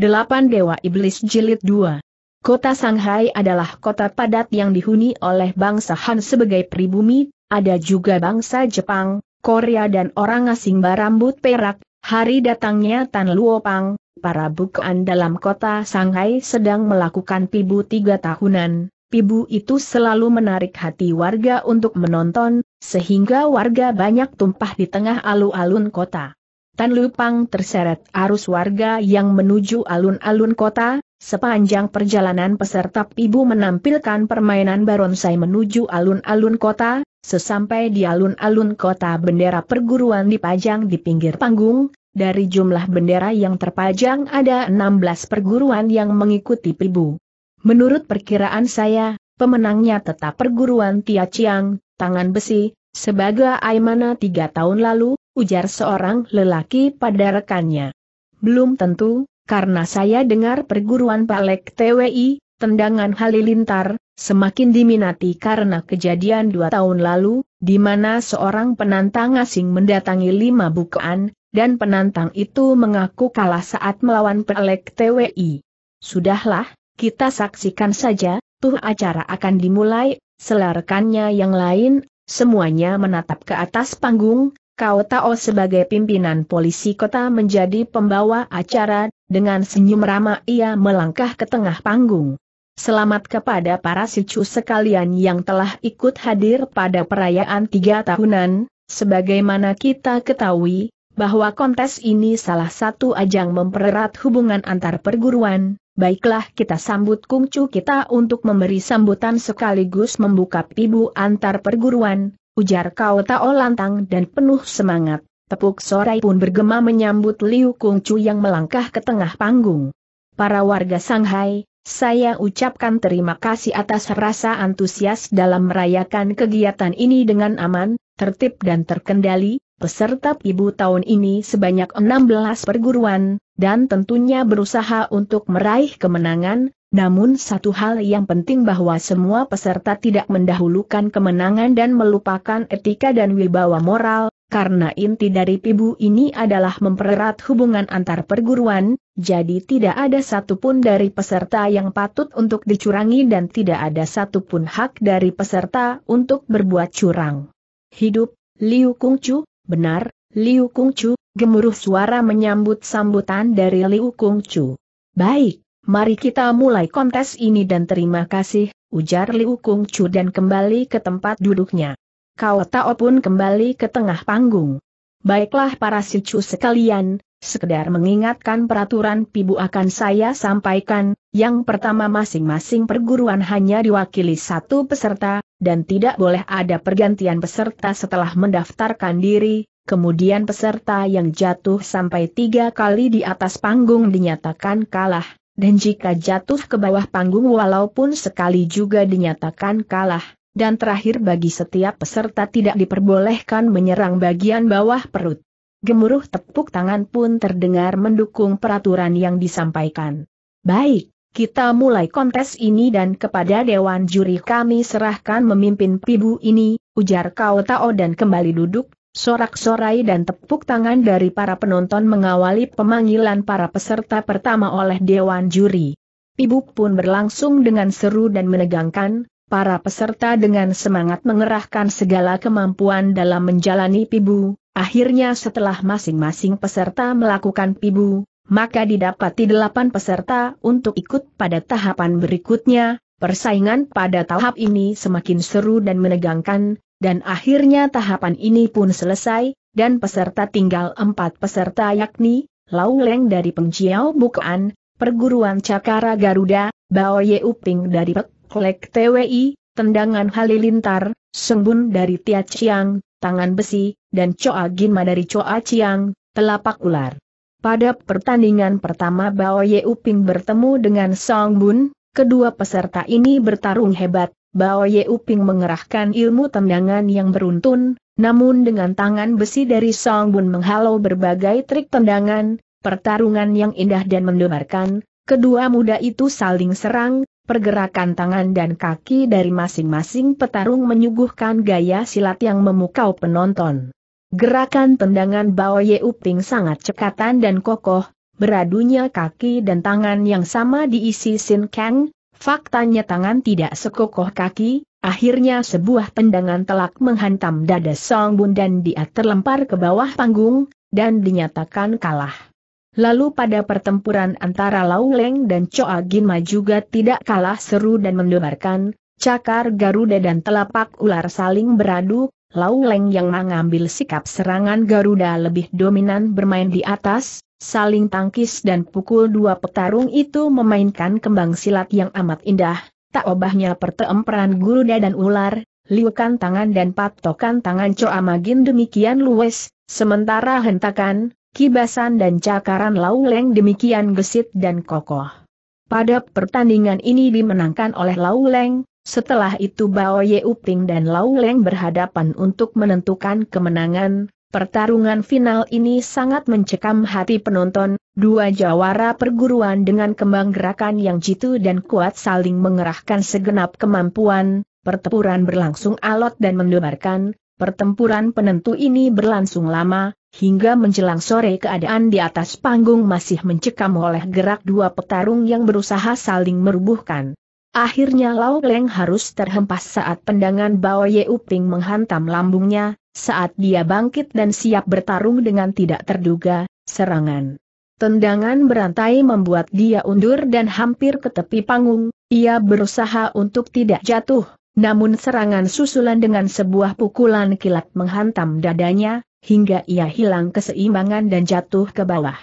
8 Dewa Iblis Jilid 2 Kota Shanghai adalah kota padat yang dihuni oleh bangsa Han sebagai pribumi, ada juga bangsa Jepang, Korea dan orang asing berambut perak, hari datangnya Tan Luopang, para bukaan dalam kota Shanghai sedang melakukan pibu tiga tahunan, pibu itu selalu menarik hati warga untuk menonton, sehingga warga banyak tumpah di tengah alun-alun kota. Tan Lupang terseret arus warga yang menuju alun-alun kota, sepanjang perjalanan peserta ibu menampilkan permainan baronsai menuju alun-alun kota, sesampai di alun-alun kota bendera perguruan dipajang di pinggir panggung, dari jumlah bendera yang terpajang ada 16 perguruan yang mengikuti pibu. Menurut perkiraan saya, pemenangnya tetap perguruan Tia Chiang, Tangan Besi, sebagai Aimana tiga tahun lalu, ujar seorang lelaki pada rekannya. Belum tentu, karena saya dengar perguruan Palek TWI, tendangan halilintar, semakin diminati karena kejadian dua tahun lalu, di mana seorang penantang asing mendatangi lima bukaan, dan penantang itu mengaku kalah saat melawan Pelek TWI. Sudahlah, kita saksikan saja, tuh acara akan dimulai, selarkannya yang lain, semuanya menatap ke atas panggung, Kau Tao sebagai pimpinan polisi kota menjadi pembawa acara, dengan senyum ramah ia melangkah ke tengah panggung. Selamat kepada para sicu sekalian yang telah ikut hadir pada perayaan tiga tahunan, sebagaimana kita ketahui, bahwa kontes ini salah satu ajang mempererat hubungan antar perguruan, baiklah kita sambut kungcu kita untuk memberi sambutan sekaligus membuka pibu antar perguruan, ujar kau Tao lantang dan penuh semangat. Tepuk sorai pun bergema menyambut Liu Kung Chu yang melangkah ke tengah panggung. Para warga Shanghai, saya ucapkan terima kasih atas rasa antusias dalam merayakan kegiatan ini dengan aman, tertib dan terkendali, peserta ibu tahun ini sebanyak 16 perguruan, dan tentunya berusaha untuk meraih kemenangan, namun satu hal yang penting bahwa semua peserta tidak mendahulukan kemenangan dan melupakan etika dan wibawa moral, karena inti dari pibu ini adalah mempererat hubungan antar perguruan, jadi tidak ada satupun dari peserta yang patut untuk dicurangi dan tidak ada satupun hak dari peserta untuk berbuat curang. Hidup, Liu Chu, benar, Liu Chu, gemuruh suara menyambut sambutan dari Liu Chu. Baik, mari kita mulai kontes ini dan terima kasih, ujar Liu Kung Chu dan kembali ke tempat duduknya. Kau Tao pun kembali ke tengah panggung. Baiklah para sicu sekalian, sekedar mengingatkan peraturan pibu akan saya sampaikan, yang pertama masing-masing perguruan hanya diwakili satu peserta, dan tidak boleh ada pergantian peserta setelah mendaftarkan diri, kemudian peserta yang jatuh sampai tiga kali di atas panggung dinyatakan kalah, dan jika jatuh ke bawah panggung walaupun sekali juga dinyatakan kalah, dan terakhir bagi setiap peserta tidak diperbolehkan menyerang bagian bawah perut. Gemuruh tepuk tangan pun terdengar mendukung peraturan yang disampaikan. Baik, kita mulai kontes ini dan kepada Dewan Juri kami serahkan memimpin pibu ini, ujar Kao Tao dan kembali duduk, Sorak-sorai dan tepuk tangan dari para penonton mengawali pemanggilan para peserta pertama oleh Dewan Juri. Ibu pun berlangsung dengan seru dan menegangkan, para peserta dengan semangat mengerahkan segala kemampuan dalam menjalani pibu, akhirnya setelah masing-masing peserta melakukan pibu, maka didapati delapan peserta untuk ikut pada tahapan berikutnya, persaingan pada tahap ini semakin seru dan menegangkan, dan akhirnya tahapan ini pun selesai, dan peserta tinggal empat peserta yakni, Lau Leng dari Pengciao Bukaan, Perguruan Cakara Garuda, Bao Ye Uping dari Peklek Klek TWI, Tendangan Halilintar, Sengbun dari Tia Chiang, Tangan Besi, dan Choa Ginma dari Choa Chiang, Telapak Ular. Pada pertandingan pertama Bao Ye Uping bertemu dengan Song Bun, kedua peserta ini bertarung hebat, Bao Yeuping mengerahkan ilmu tendangan yang beruntun, namun dengan tangan besi dari Song Bun menghalau berbagai trik tendangan, pertarungan yang indah dan mendebarkan, kedua muda itu saling serang, pergerakan tangan dan kaki dari masing-masing petarung menyuguhkan gaya silat yang memukau penonton. Gerakan tendangan Bao Yeuping sangat cekatan dan kokoh, beradunya kaki dan tangan yang sama diisi Sin Kang, Faktanya tangan tidak sekokoh kaki, akhirnya sebuah tendangan telak menghantam dada Song Bun dan dia terlempar ke bawah panggung, dan dinyatakan kalah. Lalu pada pertempuran antara Lau Leng dan Choa Ma juga tidak kalah seru dan mendebarkan, cakar Garuda dan telapak ular saling beradu, Laung Leng yang mengambil sikap serangan Garuda lebih dominan bermain di atas, saling tangkis dan pukul dua petarung itu memainkan kembang silat yang amat indah, tak obahnya pertemperan Garuda dan ular, liukan tangan dan patokan tangan Coamagin Magin demikian luwes, sementara hentakan, kibasan dan cakaran Laung Leng demikian gesit dan kokoh. Pada pertandingan ini dimenangkan oleh Laung Leng, setelah itu Bao Ye Uping dan Lau Leng berhadapan untuk menentukan kemenangan, pertarungan final ini sangat mencekam hati penonton, dua jawara perguruan dengan kembang gerakan yang jitu dan kuat saling mengerahkan segenap kemampuan, pertempuran berlangsung alot dan mendebarkan, pertempuran penentu ini berlangsung lama, Hingga menjelang sore keadaan di atas panggung masih mencekam oleh gerak dua petarung yang berusaha saling merubuhkan. Akhirnya Lau Leng harus terhempas saat pendangan Bao Ye Uping menghantam lambungnya, saat dia bangkit dan siap bertarung dengan tidak terduga, serangan. Tendangan berantai membuat dia undur dan hampir ke tepi panggung, ia berusaha untuk tidak jatuh, namun serangan susulan dengan sebuah pukulan kilat menghantam dadanya, hingga ia hilang keseimbangan dan jatuh ke bawah.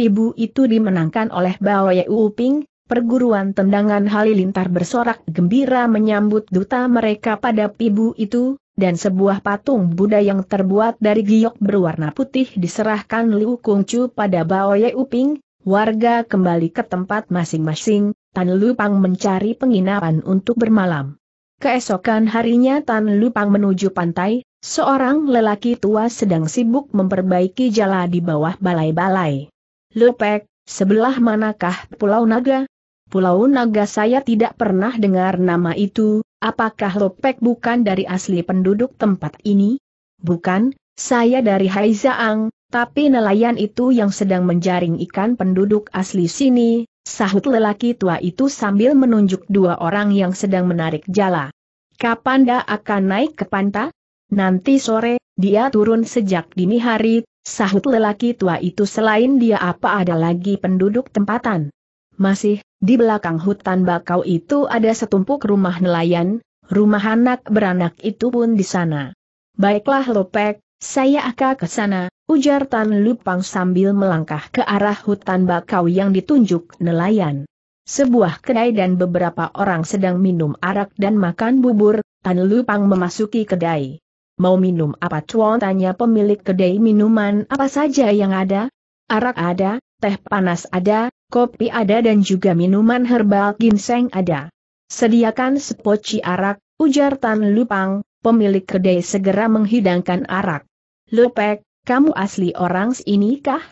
Pibu itu dimenangkan oleh Bao Ye Uping, Perguruan tendangan halilintar bersorak gembira menyambut duta mereka pada pibu itu, dan sebuah patung Buddha yang terbuat dari giok berwarna putih diserahkan Liu Kungcu pada Bao Ye Uping, warga kembali ke tempat masing-masing, Tan Pang mencari penginapan untuk bermalam. Keesokan harinya Tan Pang menuju pantai, seorang lelaki tua sedang sibuk memperbaiki jala di bawah balai-balai. Lepek, sebelah manakah Pulau Naga? Pulau Naga saya tidak pernah dengar nama itu, apakah Lopek bukan dari asli penduduk tempat ini? Bukan, saya dari Haizaang, tapi nelayan itu yang sedang menjaring ikan penduduk asli sini, sahut lelaki tua itu sambil menunjuk dua orang yang sedang menarik jala. Kapan dia akan naik ke pantai? Nanti sore, dia turun sejak dini hari, sahut lelaki tua itu selain dia apa ada lagi penduduk tempatan. Masih, di belakang hutan bakau itu ada setumpuk rumah nelayan, rumah anak beranak itu pun di sana. Baiklah Lopek, saya akan ke sana, ujar Tan Lupang sambil melangkah ke arah hutan bakau yang ditunjuk nelayan. Sebuah kedai dan beberapa orang sedang minum arak dan makan bubur, Tan Lupang memasuki kedai. Mau minum apa cuan tanya pemilik kedai minuman apa saja yang ada? Arak ada, teh panas ada, kopi ada dan juga minuman herbal ginseng ada. Sediakan sepoci arak, ujar Tan Lupang, pemilik kedai segera menghidangkan arak. Lupek, kamu asli orang sini kah?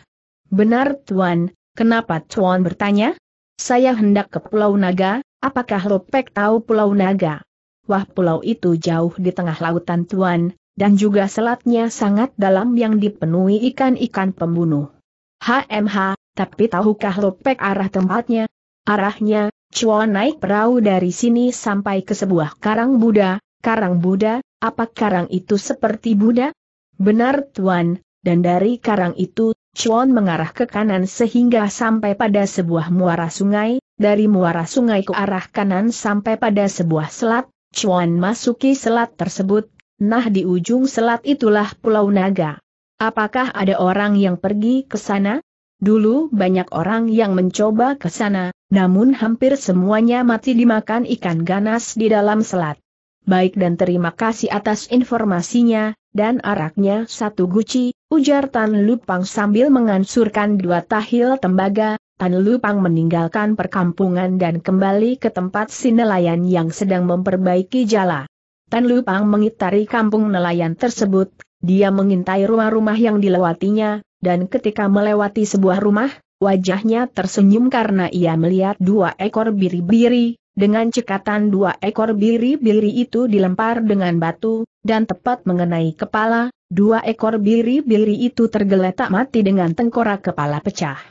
Benar Tuan, kenapa Tuan bertanya? Saya hendak ke Pulau Naga, apakah Lupek tahu Pulau Naga? Wah pulau itu jauh di tengah lautan Tuan, dan juga selatnya sangat dalam yang dipenuhi ikan-ikan pembunuh. HMH, tapi tahukah Lopek arah tempatnya? Arahnya, Cuan naik perahu dari sini sampai ke sebuah karang Buddha. Karang Buddha, apa karang itu seperti Buddha? Benar Tuan, dan dari karang itu, Chuan mengarah ke kanan sehingga sampai pada sebuah muara sungai, dari muara sungai ke arah kanan sampai pada sebuah selat, Chuan masuki selat tersebut, nah di ujung selat itulah Pulau Naga. Apakah ada orang yang pergi ke sana? Dulu banyak orang yang mencoba ke sana, namun hampir semuanya mati dimakan ikan ganas di dalam selat. Baik dan terima kasih atas informasinya, dan araknya satu guci, ujar Tan Lupang sambil mengansurkan dua tahil tembaga, Tan Lupang meninggalkan perkampungan dan kembali ke tempat si nelayan yang sedang memperbaiki jala. Tan Lupang mengitari kampung nelayan tersebut, dia mengintai rumah-rumah yang dilewatinya, dan ketika melewati sebuah rumah, wajahnya tersenyum karena ia melihat dua ekor biri-biri, dengan cekatan dua ekor biri-biri itu dilempar dengan batu, dan tepat mengenai kepala, dua ekor biri-biri itu tergeletak mati dengan tengkorak kepala pecah.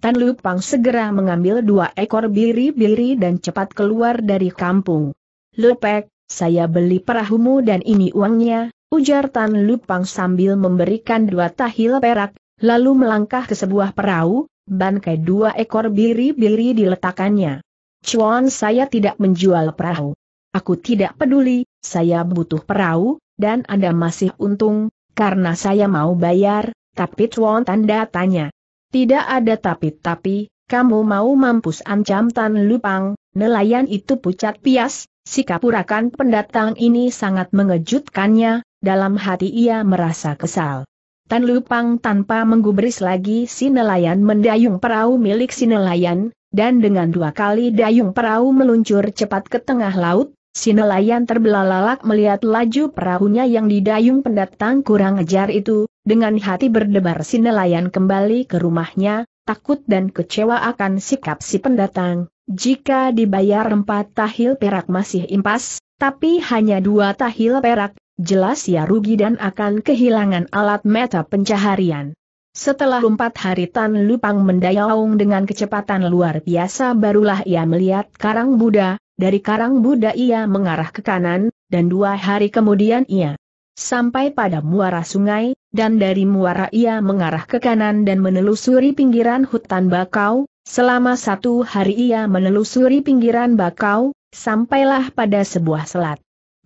Tan Lupang segera mengambil dua ekor biri-biri dan cepat keluar dari kampung. Lepek, saya beli perahumu dan ini uangnya, ujar Tan Lupang sambil memberikan dua tahil perak, Lalu melangkah ke sebuah perahu, bangkai dua ekor biri-biri diletakkannya. Cuan saya tidak menjual perahu. Aku tidak peduli, saya butuh perahu, dan Anda masih untung, karena saya mau bayar, tapi Cuan tanda tanya. Tidak ada tapi-tapi, kamu mau mampus ancam Tan Lupang, nelayan itu pucat pias, sikap urakan pendatang ini sangat mengejutkannya, dalam hati ia merasa kesal. Tan Lupang tanpa menggubris lagi si nelayan mendayung perahu milik si nelayan, dan dengan dua kali dayung perahu meluncur cepat ke tengah laut, si nelayan terbelalak melihat laju perahunya yang didayung pendatang kurang ajar itu, dengan hati berdebar si nelayan kembali ke rumahnya, takut dan kecewa akan sikap si pendatang. Jika dibayar empat tahil perak masih impas, tapi hanya dua tahil perak, jelas ia rugi dan akan kehilangan alat meta pencaharian. Setelah empat hari Tan Lupang mendayung dengan kecepatan luar biasa barulah ia melihat Karang Buddha, dari Karang Buddha ia mengarah ke kanan, dan dua hari kemudian ia sampai pada muara sungai, dan dari muara ia mengarah ke kanan dan menelusuri pinggiran hutan bakau, selama satu hari ia menelusuri pinggiran bakau, sampailah pada sebuah selat.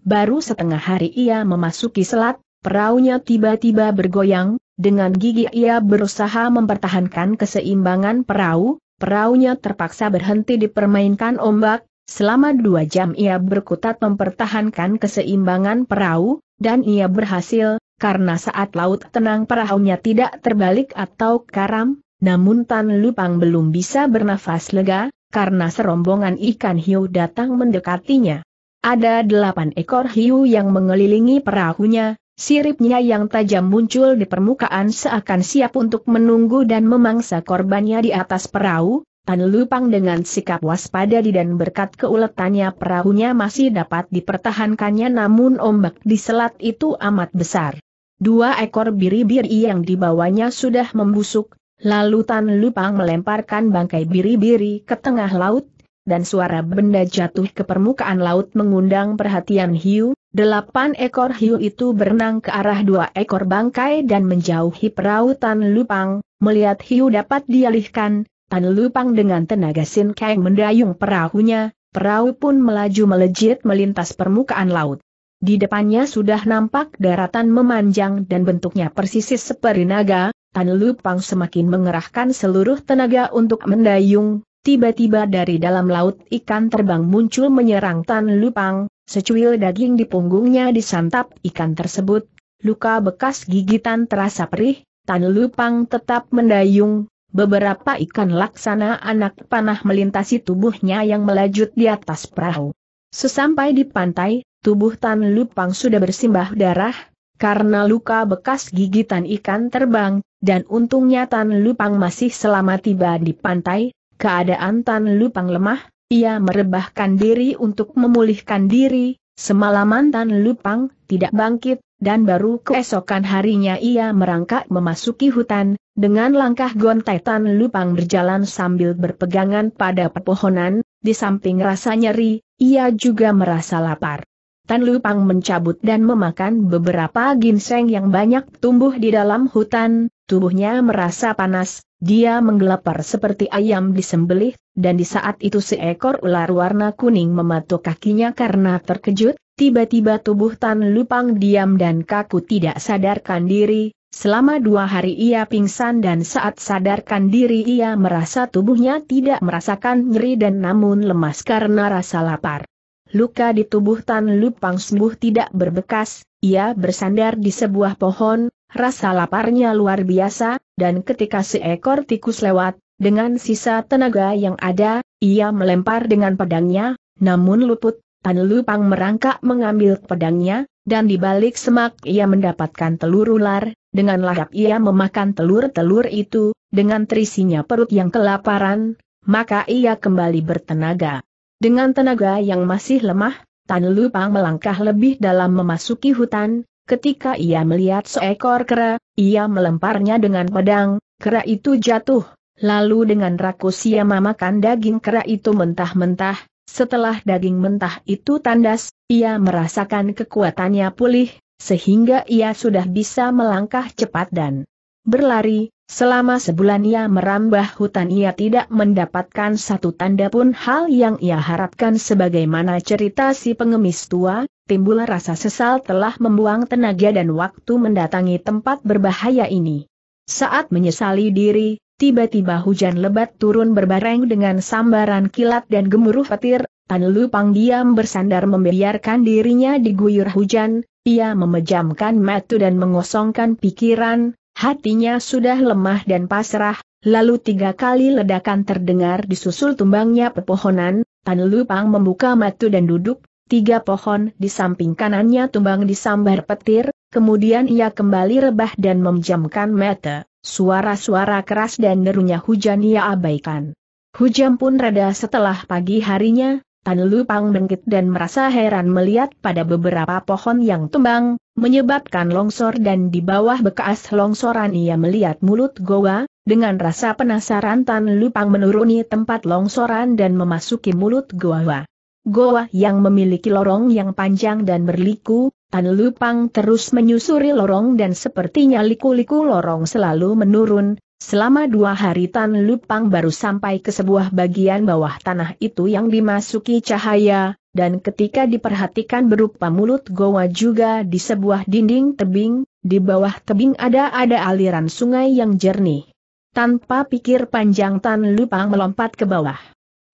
Baru setengah hari ia memasuki selat, perahunya tiba-tiba bergoyang, dengan gigi ia berusaha mempertahankan keseimbangan perahu, perahunya terpaksa berhenti dipermainkan ombak, selama dua jam ia berkutat mempertahankan keseimbangan perahu, dan ia berhasil, karena saat laut tenang perahunya tidak terbalik atau karam, namun Tan Lupang belum bisa bernafas lega, karena serombongan ikan hiu datang mendekatinya. Ada delapan ekor hiu yang mengelilingi perahunya, siripnya yang tajam muncul di permukaan seakan siap untuk menunggu dan memangsa korbannya di atas perahu, Tan Lupang dengan sikap waspada di dan berkat keuletannya perahunya masih dapat dipertahankannya namun ombak di selat itu amat besar. Dua ekor biri-biri yang dibawanya sudah membusuk, lalu Tan Lupang melemparkan bangkai biri-biri ke tengah laut, dan suara benda jatuh ke permukaan laut mengundang perhatian hiu, delapan ekor hiu itu berenang ke arah dua ekor bangkai dan menjauhi perahu Tan Lupang, melihat hiu dapat dialihkan, Tan Lupang dengan tenaga Sin Kang mendayung perahunya, perahu pun melaju melejit melintas permukaan laut. Di depannya sudah nampak daratan memanjang dan bentuknya persis seperti naga, Tan Lupang semakin mengerahkan seluruh tenaga untuk mendayung, Tiba-tiba dari dalam laut ikan terbang muncul menyerang Tan Lupang, secuil daging di punggungnya disantap ikan tersebut, luka bekas gigitan terasa perih, Tan Lupang tetap mendayung, beberapa ikan laksana anak panah melintasi tubuhnya yang melajut di atas perahu. Sesampai di pantai, tubuh Tan Lupang sudah bersimbah darah, karena luka bekas gigitan ikan terbang, dan untungnya Tan Lupang masih selama tiba di pantai, Keadaan Tan Lupang lemah, ia merebahkan diri untuk memulihkan diri, semalaman Tan Lupang tidak bangkit, dan baru keesokan harinya ia merangkak memasuki hutan, dengan langkah gontai Tan Lupang berjalan sambil berpegangan pada pepohonan, di samping rasa nyeri, ia juga merasa lapar. Tan Lupang mencabut dan memakan beberapa ginseng yang banyak tumbuh di dalam hutan, tubuhnya merasa panas, dia menggelapar seperti ayam disembelih, dan di saat itu seekor ular warna kuning mematuk kakinya karena terkejut, tiba-tiba tubuh Tan Lupang diam dan kaku tidak sadarkan diri, selama dua hari ia pingsan dan saat sadarkan diri ia merasa tubuhnya tidak merasakan nyeri dan namun lemas karena rasa lapar. Luka di tubuh Tan Lupang sembuh tidak berbekas, ia bersandar di sebuah pohon, rasa laparnya luar biasa, dan ketika seekor tikus lewat, dengan sisa tenaga yang ada, ia melempar dengan pedangnya, namun luput, Tan Lupang merangkak mengambil pedangnya, dan di balik semak ia mendapatkan telur ular, dengan lahap ia memakan telur-telur itu, dengan terisinya perut yang kelaparan, maka ia kembali bertenaga. Dengan tenaga yang masih lemah, Tan Lupang melangkah lebih dalam memasuki hutan, Ketika ia melihat seekor kera, ia melemparnya dengan pedang, kera itu jatuh, lalu dengan rakus ia memakan daging kera itu mentah-mentah, setelah daging mentah itu tandas, ia merasakan kekuatannya pulih, sehingga ia sudah bisa melangkah cepat dan berlari, Selama sebulan ia merambah hutan ia tidak mendapatkan satu tanda pun hal yang ia harapkan sebagaimana cerita si pengemis tua, timbul rasa sesal telah membuang tenaga dan waktu mendatangi tempat berbahaya ini. Saat menyesali diri, tiba-tiba hujan lebat turun berbareng dengan sambaran kilat dan gemuruh petir, Tan Lupang diam bersandar membiarkan dirinya diguyur hujan, ia memejamkan mata dan mengosongkan pikiran, hatinya sudah lemah dan pasrah, lalu tiga kali ledakan terdengar disusul tumbangnya pepohonan, Tan Lupang membuka mata dan duduk, tiga pohon di samping kanannya tumbang disambar petir, kemudian ia kembali rebah dan memejamkan mata, suara-suara keras dan derunya hujan ia abaikan. Hujan pun reda setelah pagi harinya, Tan Lupang bangkit dan merasa heran melihat pada beberapa pohon yang tumbang, menyebabkan longsor dan di bawah bekas longsoran ia melihat mulut goa, dengan rasa penasaran Tan Lupang menuruni tempat longsoran dan memasuki mulut goa. Goa yang memiliki lorong yang panjang dan berliku, Tan Lupang terus menyusuri lorong dan sepertinya liku-liku lorong selalu menurun, Selama dua hari Tan Lupang baru sampai ke sebuah bagian bawah tanah itu yang dimasuki cahaya, dan ketika diperhatikan berupa mulut goa juga di sebuah dinding tebing, di bawah tebing ada-ada aliran sungai yang jernih. Tanpa pikir panjang Tan Lupang melompat ke bawah.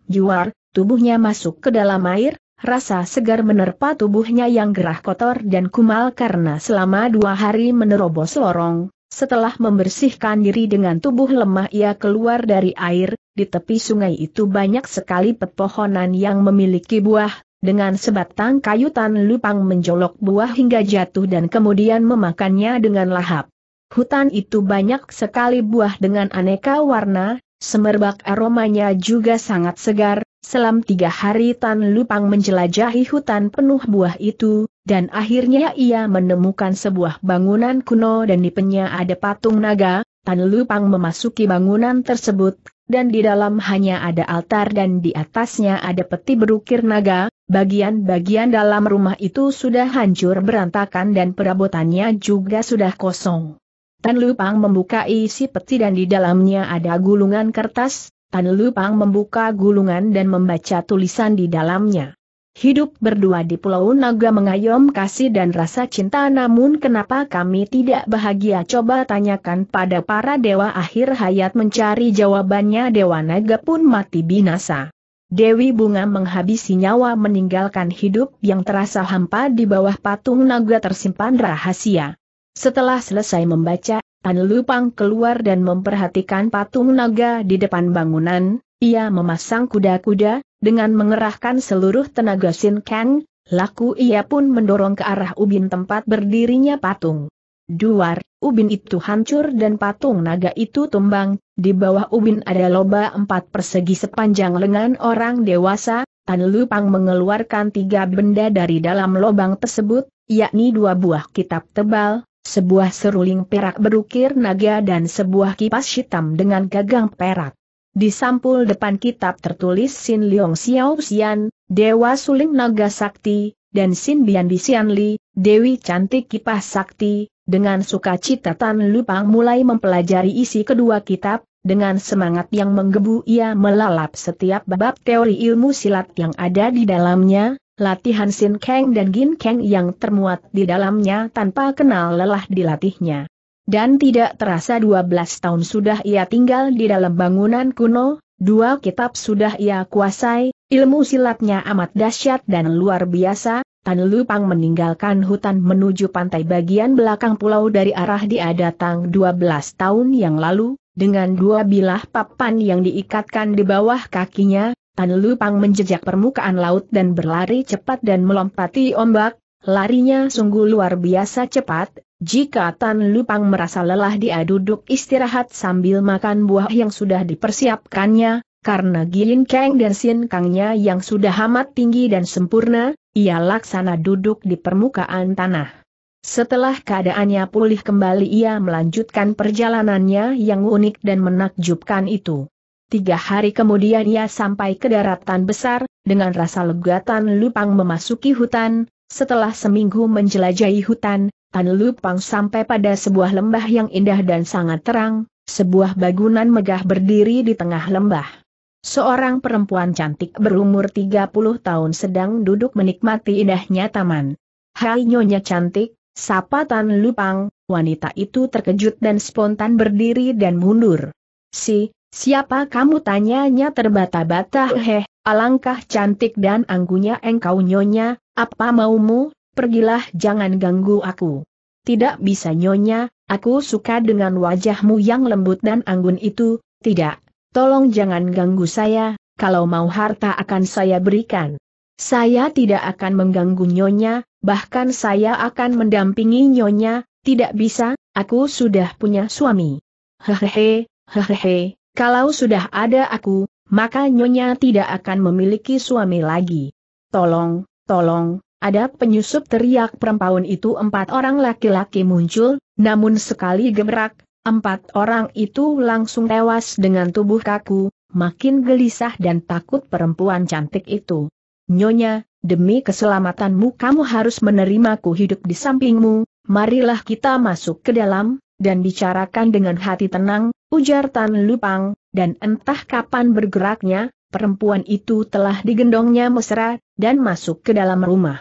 Juar, tubuhnya masuk ke dalam air, rasa segar menerpa tubuhnya yang gerah kotor dan kumal karena selama dua hari menerobos lorong. Setelah membersihkan diri dengan tubuh lemah ia keluar dari air, di tepi sungai itu banyak sekali pepohonan yang memiliki buah, dengan sebatang kayu tan lupang menjolok buah hingga jatuh dan kemudian memakannya dengan lahap. Hutan itu banyak sekali buah dengan aneka warna, semerbak aromanya juga sangat segar, Selam tiga hari Tan Lupang menjelajahi hutan penuh buah itu, dan akhirnya ia menemukan sebuah bangunan kuno dan di penya ada patung naga, Tan Lupang memasuki bangunan tersebut, dan di dalam hanya ada altar dan di atasnya ada peti berukir naga, bagian-bagian dalam rumah itu sudah hancur berantakan dan perabotannya juga sudah kosong. Tan Lupang membuka isi peti dan di dalamnya ada gulungan kertas, Tan Lupang membuka gulungan dan membaca tulisan di dalamnya. Hidup berdua di Pulau Naga mengayom kasih dan rasa cinta namun kenapa kami tidak bahagia coba tanyakan pada para dewa akhir hayat mencari jawabannya dewa naga pun mati binasa. Dewi Bunga menghabisi nyawa meninggalkan hidup yang terasa hampa di bawah patung naga tersimpan rahasia. Setelah selesai membaca, Tan Lupang keluar dan memperhatikan patung naga di depan bangunan, ia memasang kuda-kuda, dengan mengerahkan seluruh tenaga Sin Kang, laku ia pun mendorong ke arah ubin tempat berdirinya patung. Duar, ubin itu hancur dan patung naga itu tumbang, di bawah ubin ada loba empat persegi sepanjang lengan orang dewasa, Tan Lupang mengeluarkan tiga benda dari dalam lubang tersebut, yakni dua buah kitab tebal, sebuah seruling perak berukir naga dan sebuah kipas hitam dengan gagang perak. Di sampul depan kitab tertulis Sin Leong Xiao Xian, Dewa Suling Naga Sakti, dan Sin Bian Xian Li, Dewi Cantik Kipas Sakti, dengan sukacita Tan Lupang mulai mempelajari isi kedua kitab, dengan semangat yang menggebu ia melalap setiap bab teori ilmu silat yang ada di dalamnya, latihan Sin Kang dan Gin Kang yang termuat di dalamnya tanpa kenal lelah dilatihnya. Dan tidak terasa 12 tahun sudah ia tinggal di dalam bangunan kuno, dua kitab sudah ia kuasai, ilmu silatnya amat dahsyat dan luar biasa, Tan Lupang meninggalkan hutan menuju pantai bagian belakang pulau dari arah dia datang 12 tahun yang lalu, dengan dua bilah papan yang diikatkan di bawah kakinya, Tan Lu Pang menjejak permukaan laut dan berlari cepat dan melompati ombak, larinya sungguh luar biasa cepat, jika Tan Lu Pang merasa lelah dia duduk istirahat sambil makan buah yang sudah dipersiapkannya, karena gilin Kang dan Sin Kangnya yang sudah amat tinggi dan sempurna, ia laksana duduk di permukaan tanah. Setelah keadaannya pulih kembali ia melanjutkan perjalanannya yang unik dan menakjubkan itu. Tiga hari kemudian ia sampai ke daratan besar, dengan rasa legatan Lupang memasuki hutan, setelah seminggu menjelajahi hutan, Tan Lupang sampai pada sebuah lembah yang indah dan sangat terang, sebuah bangunan megah berdiri di tengah lembah. Seorang perempuan cantik berumur 30 tahun sedang duduk menikmati indahnya taman. Hai nyonya cantik, sapa Tan Lupang, wanita itu terkejut dan spontan berdiri dan mundur. Si, Siapa kamu tanyanya terbata-bata heh, alangkah cantik dan anggunya engkau nyonya, apa maumu, pergilah jangan ganggu aku. Tidak bisa nyonya, aku suka dengan wajahmu yang lembut dan anggun itu, tidak, tolong jangan ganggu saya, kalau mau harta akan saya berikan. Saya tidak akan mengganggu nyonya, bahkan saya akan mendampingi nyonya, tidak bisa, aku sudah punya suami. Hehehe, hehehe, kalau sudah ada aku, maka Nyonya tidak akan memiliki suami lagi. Tolong, tolong, ada penyusup teriak perempuan itu empat orang laki-laki muncul, namun sekali gemerak, empat orang itu langsung tewas dengan tubuh kaku, makin gelisah dan takut perempuan cantik itu. Nyonya, demi keselamatanmu kamu harus menerimaku hidup di sampingmu, marilah kita masuk ke dalam, dan bicarakan dengan hati tenang, ujar Tan Lupang, dan entah kapan bergeraknya, perempuan itu telah digendongnya mesra, dan masuk ke dalam rumah.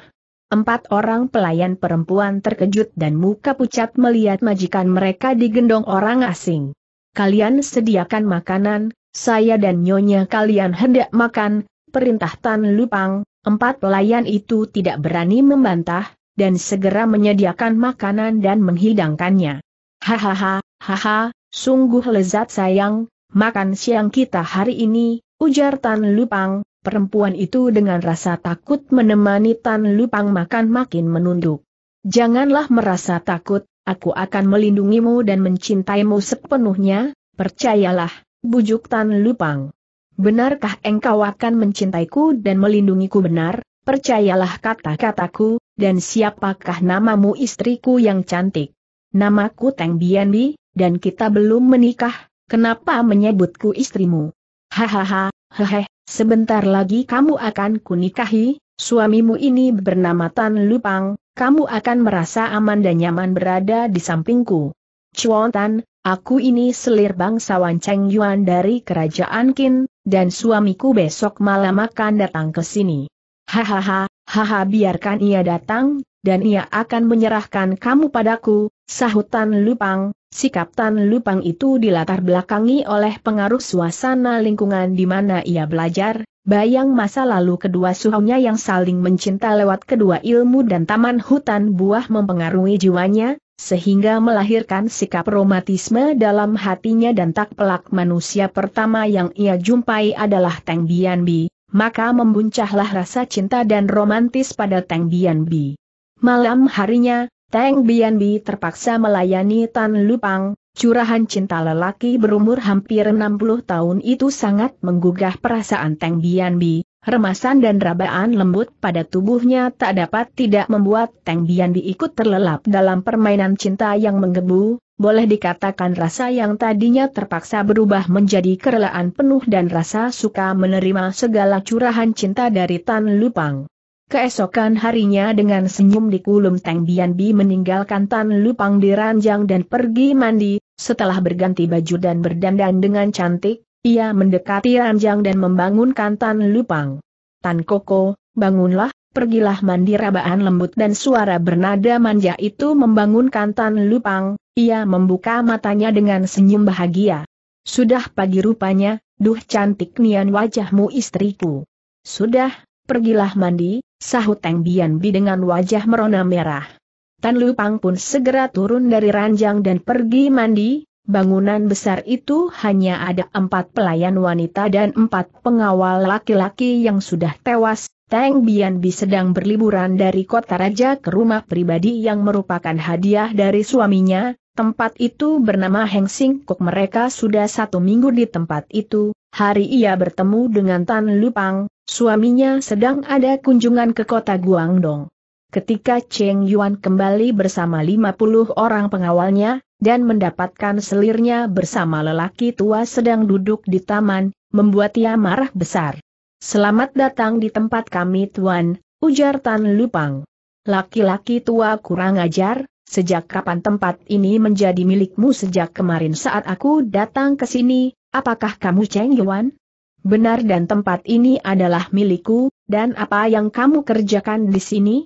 Empat orang pelayan perempuan terkejut dan muka pucat melihat majikan mereka digendong orang asing. Kalian sediakan makanan, saya dan nyonya kalian hendak makan, perintah Tan Lupang, empat pelayan itu tidak berani membantah, dan segera menyediakan makanan dan menghidangkannya. Hahaha, haha, sungguh lezat sayang, makan siang kita hari ini, ujar Tan Lupang, perempuan itu dengan rasa takut menemani Tan Lupang makan makin menunduk. Janganlah merasa takut, aku akan melindungimu dan mencintaimu sepenuhnya, percayalah, bujuk Tan Lupang. Benarkah engkau akan mencintaiku dan melindungiku benar? Percayalah kata-kataku, dan siapakah namamu istriku yang cantik? Namaku Teng Bianbi, dan kita belum menikah, kenapa menyebutku istrimu? Hahaha, hehe, sebentar lagi kamu akan kunikahi, suamimu ini bernama Tan Lupang, kamu akan merasa aman dan nyaman berada di sampingku. Chuan Tan, aku ini selir bangsawan Cheng Yuan dari kerajaan Qin, dan suamiku besok malam akan datang ke sini. Hahaha, haha biarkan ia datang, dan ia akan menyerahkan kamu padaku, Sahutan Lupang, sikap Tan Lupang itu dilatar belakangi oleh pengaruh suasana lingkungan di mana ia belajar, bayang masa lalu kedua suhunya yang saling mencinta lewat kedua ilmu dan taman hutan buah mempengaruhi jiwanya, sehingga melahirkan sikap romantisme dalam hatinya dan tak pelak manusia pertama yang ia jumpai adalah Teng Bianbi, maka membuncahlah rasa cinta dan romantis pada Teng Bianbi. Malam harinya, Tang Bianbi terpaksa melayani Tan Lupang, curahan cinta lelaki berumur hampir 60 tahun itu sangat menggugah perasaan Tang Bianbi, remasan dan rabaan lembut pada tubuhnya tak dapat tidak membuat Tang Bianbi ikut terlelap dalam permainan cinta yang menggebu, boleh dikatakan rasa yang tadinya terpaksa berubah menjadi kerelaan penuh dan rasa suka menerima segala curahan cinta dari Tan Lupang. Keesokan harinya dengan senyum di kulum Teng Bianbi meninggalkan Tan Lupang di ranjang dan pergi mandi, setelah berganti baju dan berdandan dengan cantik, ia mendekati ranjang dan membangunkan Tan Lupang. Tan Koko, bangunlah, pergilah mandi rabaan lembut dan suara bernada manja itu membangunkan Tan Lupang, ia membuka matanya dengan senyum bahagia. Sudah pagi rupanya, duh cantik nian wajahmu istriku. Sudah, pergilah mandi, sahut Teng Bianbi dengan wajah merona merah. Tan Lupang pun segera turun dari ranjang dan pergi mandi, bangunan besar itu hanya ada empat pelayan wanita dan empat pengawal laki-laki yang sudah tewas, Teng Bianbi sedang berliburan dari kota raja ke rumah pribadi yang merupakan hadiah dari suaminya, Tempat itu bernama Heng Sing Kok mereka sudah satu minggu di tempat itu, hari ia bertemu dengan Tan Lupang, Suaminya sedang ada kunjungan ke kota Guangdong. Ketika Cheng Yuan kembali bersama 50 orang pengawalnya, dan mendapatkan selirnya bersama lelaki tua sedang duduk di taman, membuat ia marah besar. Selamat datang di tempat kami tuan, ujar Tan Lupang. Laki-laki tua kurang ajar, sejak kapan tempat ini menjadi milikmu sejak kemarin saat aku datang ke sini, apakah kamu Cheng Yuan? Benar dan tempat ini adalah milikku, dan apa yang kamu kerjakan di sini?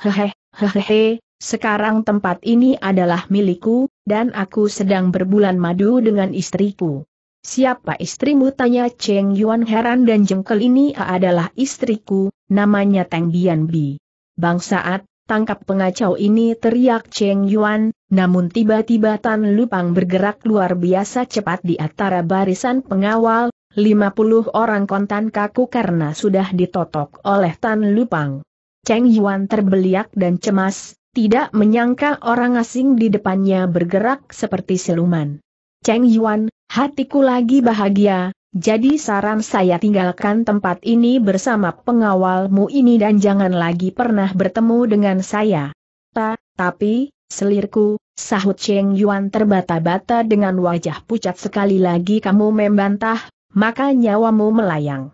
Hehe, hehehe, sekarang tempat ini adalah milikku, dan aku sedang berbulan madu dengan istriku. Siapa istrimu? Tanya Cheng Yuan heran dan jengkel ini adalah istriku, namanya Tang Bian Bi. Bangsaat, tangkap pengacau ini teriak Cheng Yuan, namun tiba-tiba Tan Lupang bergerak luar biasa cepat di antara barisan pengawal, 50 orang kontan kaku karena sudah ditotok oleh Tan Lupang. Cheng Yuan terbeliak dan cemas, tidak menyangka orang asing di depannya bergerak seperti siluman. Cheng Yuan, hatiku lagi bahagia, jadi saran saya tinggalkan tempat ini bersama pengawalmu ini dan jangan lagi pernah bertemu dengan saya. Ta, tapi, selirku, sahut Cheng Yuan terbata-bata dengan wajah pucat sekali lagi kamu membantah, maka nyawamu melayang.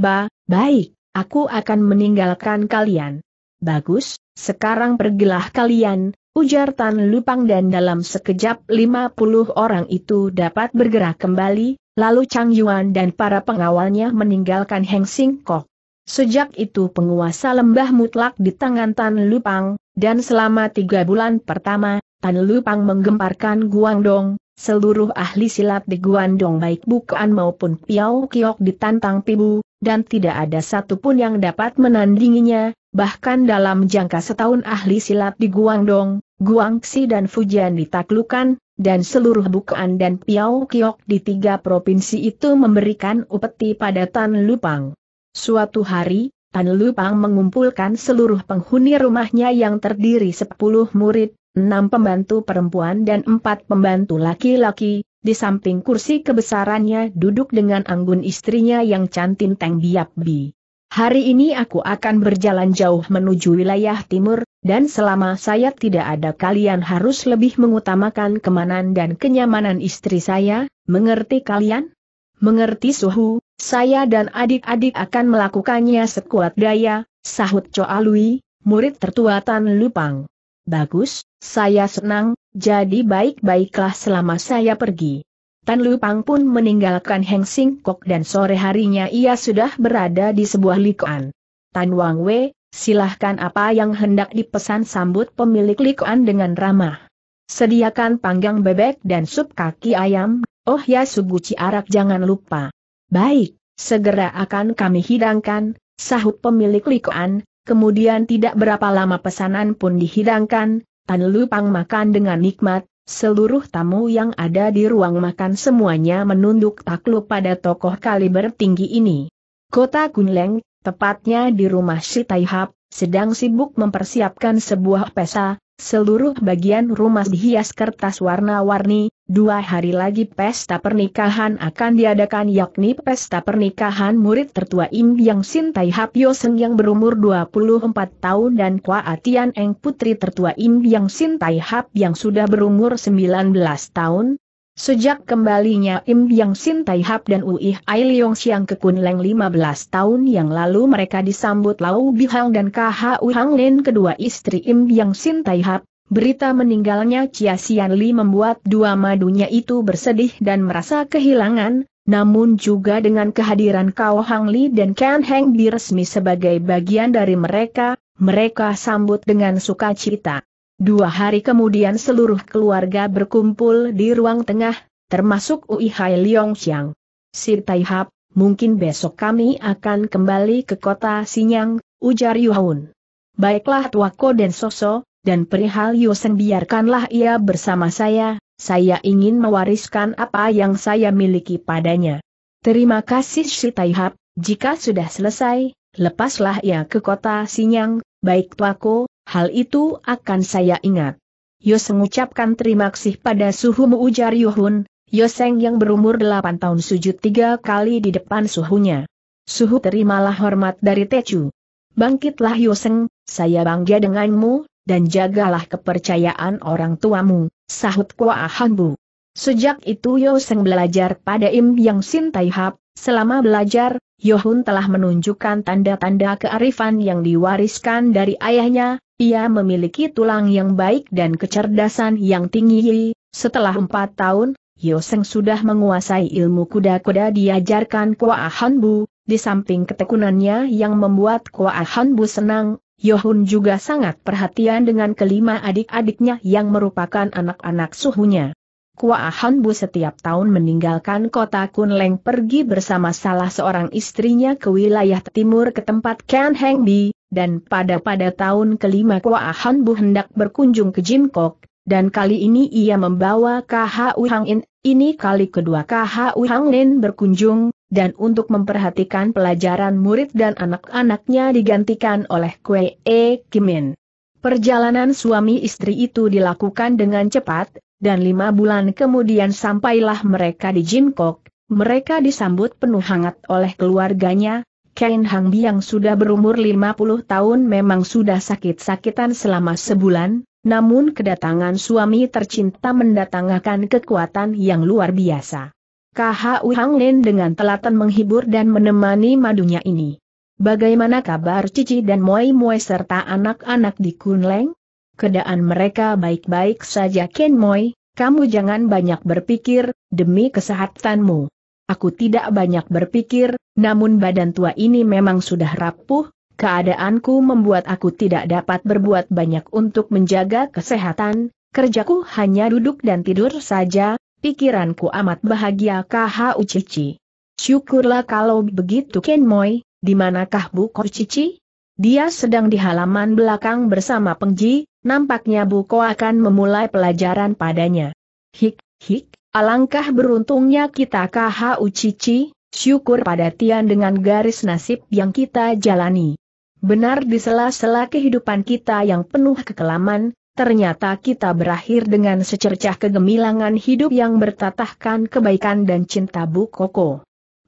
Ba, baik, aku akan meninggalkan kalian. Bagus, sekarang pergilah kalian, ujar Tan Lupang dan dalam sekejap 50 orang itu dapat bergerak kembali, lalu Chang Yuan dan para pengawalnya meninggalkan Heng Sing Kok. Sejak itu penguasa lembah mutlak di tangan Tan Lupang, dan selama tiga bulan pertama, Tan Lupang menggemparkan Guangdong, Seluruh ahli silat di Guandong baik bukan maupun Piau Kiok ditantang pibu, dan tidak ada satupun yang dapat menandinginya, bahkan dalam jangka setahun ahli silat di Guangdong, Guangxi dan Fujian ditaklukan, dan seluruh bukan dan Piau Kiok di tiga provinsi itu memberikan upeti pada Tan Lupang. Suatu hari, Tan Lupang mengumpulkan seluruh penghuni rumahnya yang terdiri sepuluh murid, enam pembantu perempuan dan empat pembantu laki-laki, di samping kursi kebesarannya duduk dengan anggun istrinya yang cantin Teng Biap Bi. Hari ini aku akan berjalan jauh menuju wilayah timur, dan selama saya tidak ada kalian harus lebih mengutamakan kemanan dan kenyamanan istri saya, mengerti kalian? Mengerti suhu, saya dan adik-adik akan melakukannya sekuat daya, sahut Choa Lui, murid tertua Tan Lupang. Bagus, saya senang, jadi baik-baiklah selama saya pergi. Tan Lu pun meninggalkan Heng Sing Kok dan sore harinya ia sudah berada di sebuah likuan. Tan Wang Wei, silahkan apa yang hendak dipesan sambut pemilik likuan dengan ramah. Sediakan panggang bebek dan sup kaki ayam, oh ya suguci arak jangan lupa. Baik, segera akan kami hidangkan, sahut pemilik likuan, Kemudian tidak berapa lama pesanan pun dihidangkan, Tan Lupang makan dengan nikmat, seluruh tamu yang ada di ruang makan semuanya menunduk takluk pada tokoh kaliber tinggi ini. Kota Kunleng, tepatnya di rumah Sitaihap, sedang sibuk mempersiapkan sebuah pesa. Seluruh bagian rumah dihias kertas warna-warni, dua hari lagi pesta pernikahan akan diadakan yakni pesta pernikahan murid tertua Im Yang Sin Tai Hap Yoseng yang berumur 24 tahun dan Kwa Atian Eng putri tertua Im Yang Sin Tai Hap yang sudah berumur 19 tahun, Sejak kembalinya Im Yang Sin Tai Hap dan Ui Ai Leong Siang ke Kunleng 15 tahun yang lalu mereka disambut Lau Bihang dan KHU Hang Lin kedua istri Im Yang Sin Tai Hap, berita meninggalnya Chia Sian Li membuat dua madunya itu bersedih dan merasa kehilangan, namun juga dengan kehadiran Kao Hang Li dan Ken Heng diresmi sebagai bagian dari mereka, mereka sambut dengan sukacita. Dua hari kemudian seluruh keluarga berkumpul di ruang tengah, termasuk Ui Hai Leong Xiang. Sir Taihap, mungkin besok kami akan kembali ke kota Sinyang, ujar Yuhaun. Baiklah Tuako dan Soso, dan perihal Yosen biarkanlah ia bersama saya, saya ingin mewariskan apa yang saya miliki padanya. Terima kasih Sir Taihap, jika sudah selesai, lepaslah ia ke kota Sinyang, baik Tuako, hal itu akan saya ingat. Yos mengucapkan terima kasih pada suhumu ujar Yuhun, Yoseng yang berumur 8 tahun sujud tiga kali di depan suhunya. Suhu terimalah hormat dari Teju. Bangkitlah Yoseng, saya bangga denganmu, dan jagalah kepercayaan orang tuamu, sahut Kwa Hanbu. Sejak itu Yoseng belajar pada Im Yang Sin Taihap, Selama belajar, Yohun telah menunjukkan tanda-tanda kearifan yang diwariskan dari ayahnya, ia memiliki tulang yang baik dan kecerdasan yang tinggi. Setelah empat tahun, Yoseng sudah menguasai ilmu kuda-kuda diajarkan Kua Hanbu, di samping ketekunannya yang membuat Kua Hanbu senang, Yohun juga sangat perhatian dengan kelima adik-adiknya yang merupakan anak-anak suhunya. Kua Bu setiap tahun meninggalkan kota Kunleng pergi bersama salah seorang istrinya ke wilayah timur ke tempat Ken Heng Bi, dan pada pada tahun kelima Kua Bu hendak berkunjung ke Jimkok, dan kali ini ia membawa KH Uhangin, ini kali kedua KH Uhangin berkunjung, dan untuk memperhatikan pelajaran murid dan anak-anaknya digantikan oleh Kwe E. Kimin. Perjalanan suami istri itu dilakukan dengan cepat, dan lima bulan kemudian sampailah mereka di Jimkok, mereka disambut penuh hangat oleh keluarganya, Kain Hang yang sudah berumur 50 tahun memang sudah sakit-sakitan selama sebulan, namun kedatangan suami tercinta mendatangkan kekuatan yang luar biasa. KHU Hang Lin dengan telaten menghibur dan menemani madunya ini. Bagaimana kabar Cici dan Moi Moi serta anak-anak di Kunleng? Kedaan mereka baik-baik saja Ken Moy, kamu jangan banyak berpikir, demi kesehatanmu. Aku tidak banyak berpikir, namun badan tua ini memang sudah rapuh, keadaanku membuat aku tidak dapat berbuat banyak untuk menjaga kesehatan, kerjaku hanya duduk dan tidur saja, pikiranku amat bahagia KH Cici. Syukurlah kalau begitu Ken Moy. di manakah buku Cici? Dia sedang di halaman belakang bersama Pengji, nampaknya Buko akan memulai pelajaran padanya. Hik, hik, alangkah beruntungnya kita KHU Cici, syukur pada Tian dengan garis nasib yang kita jalani. Benar di sela-sela kehidupan kita yang penuh kekelaman, ternyata kita berakhir dengan secercah kegemilangan hidup yang bertatahkan kebaikan dan cinta Bu Koko.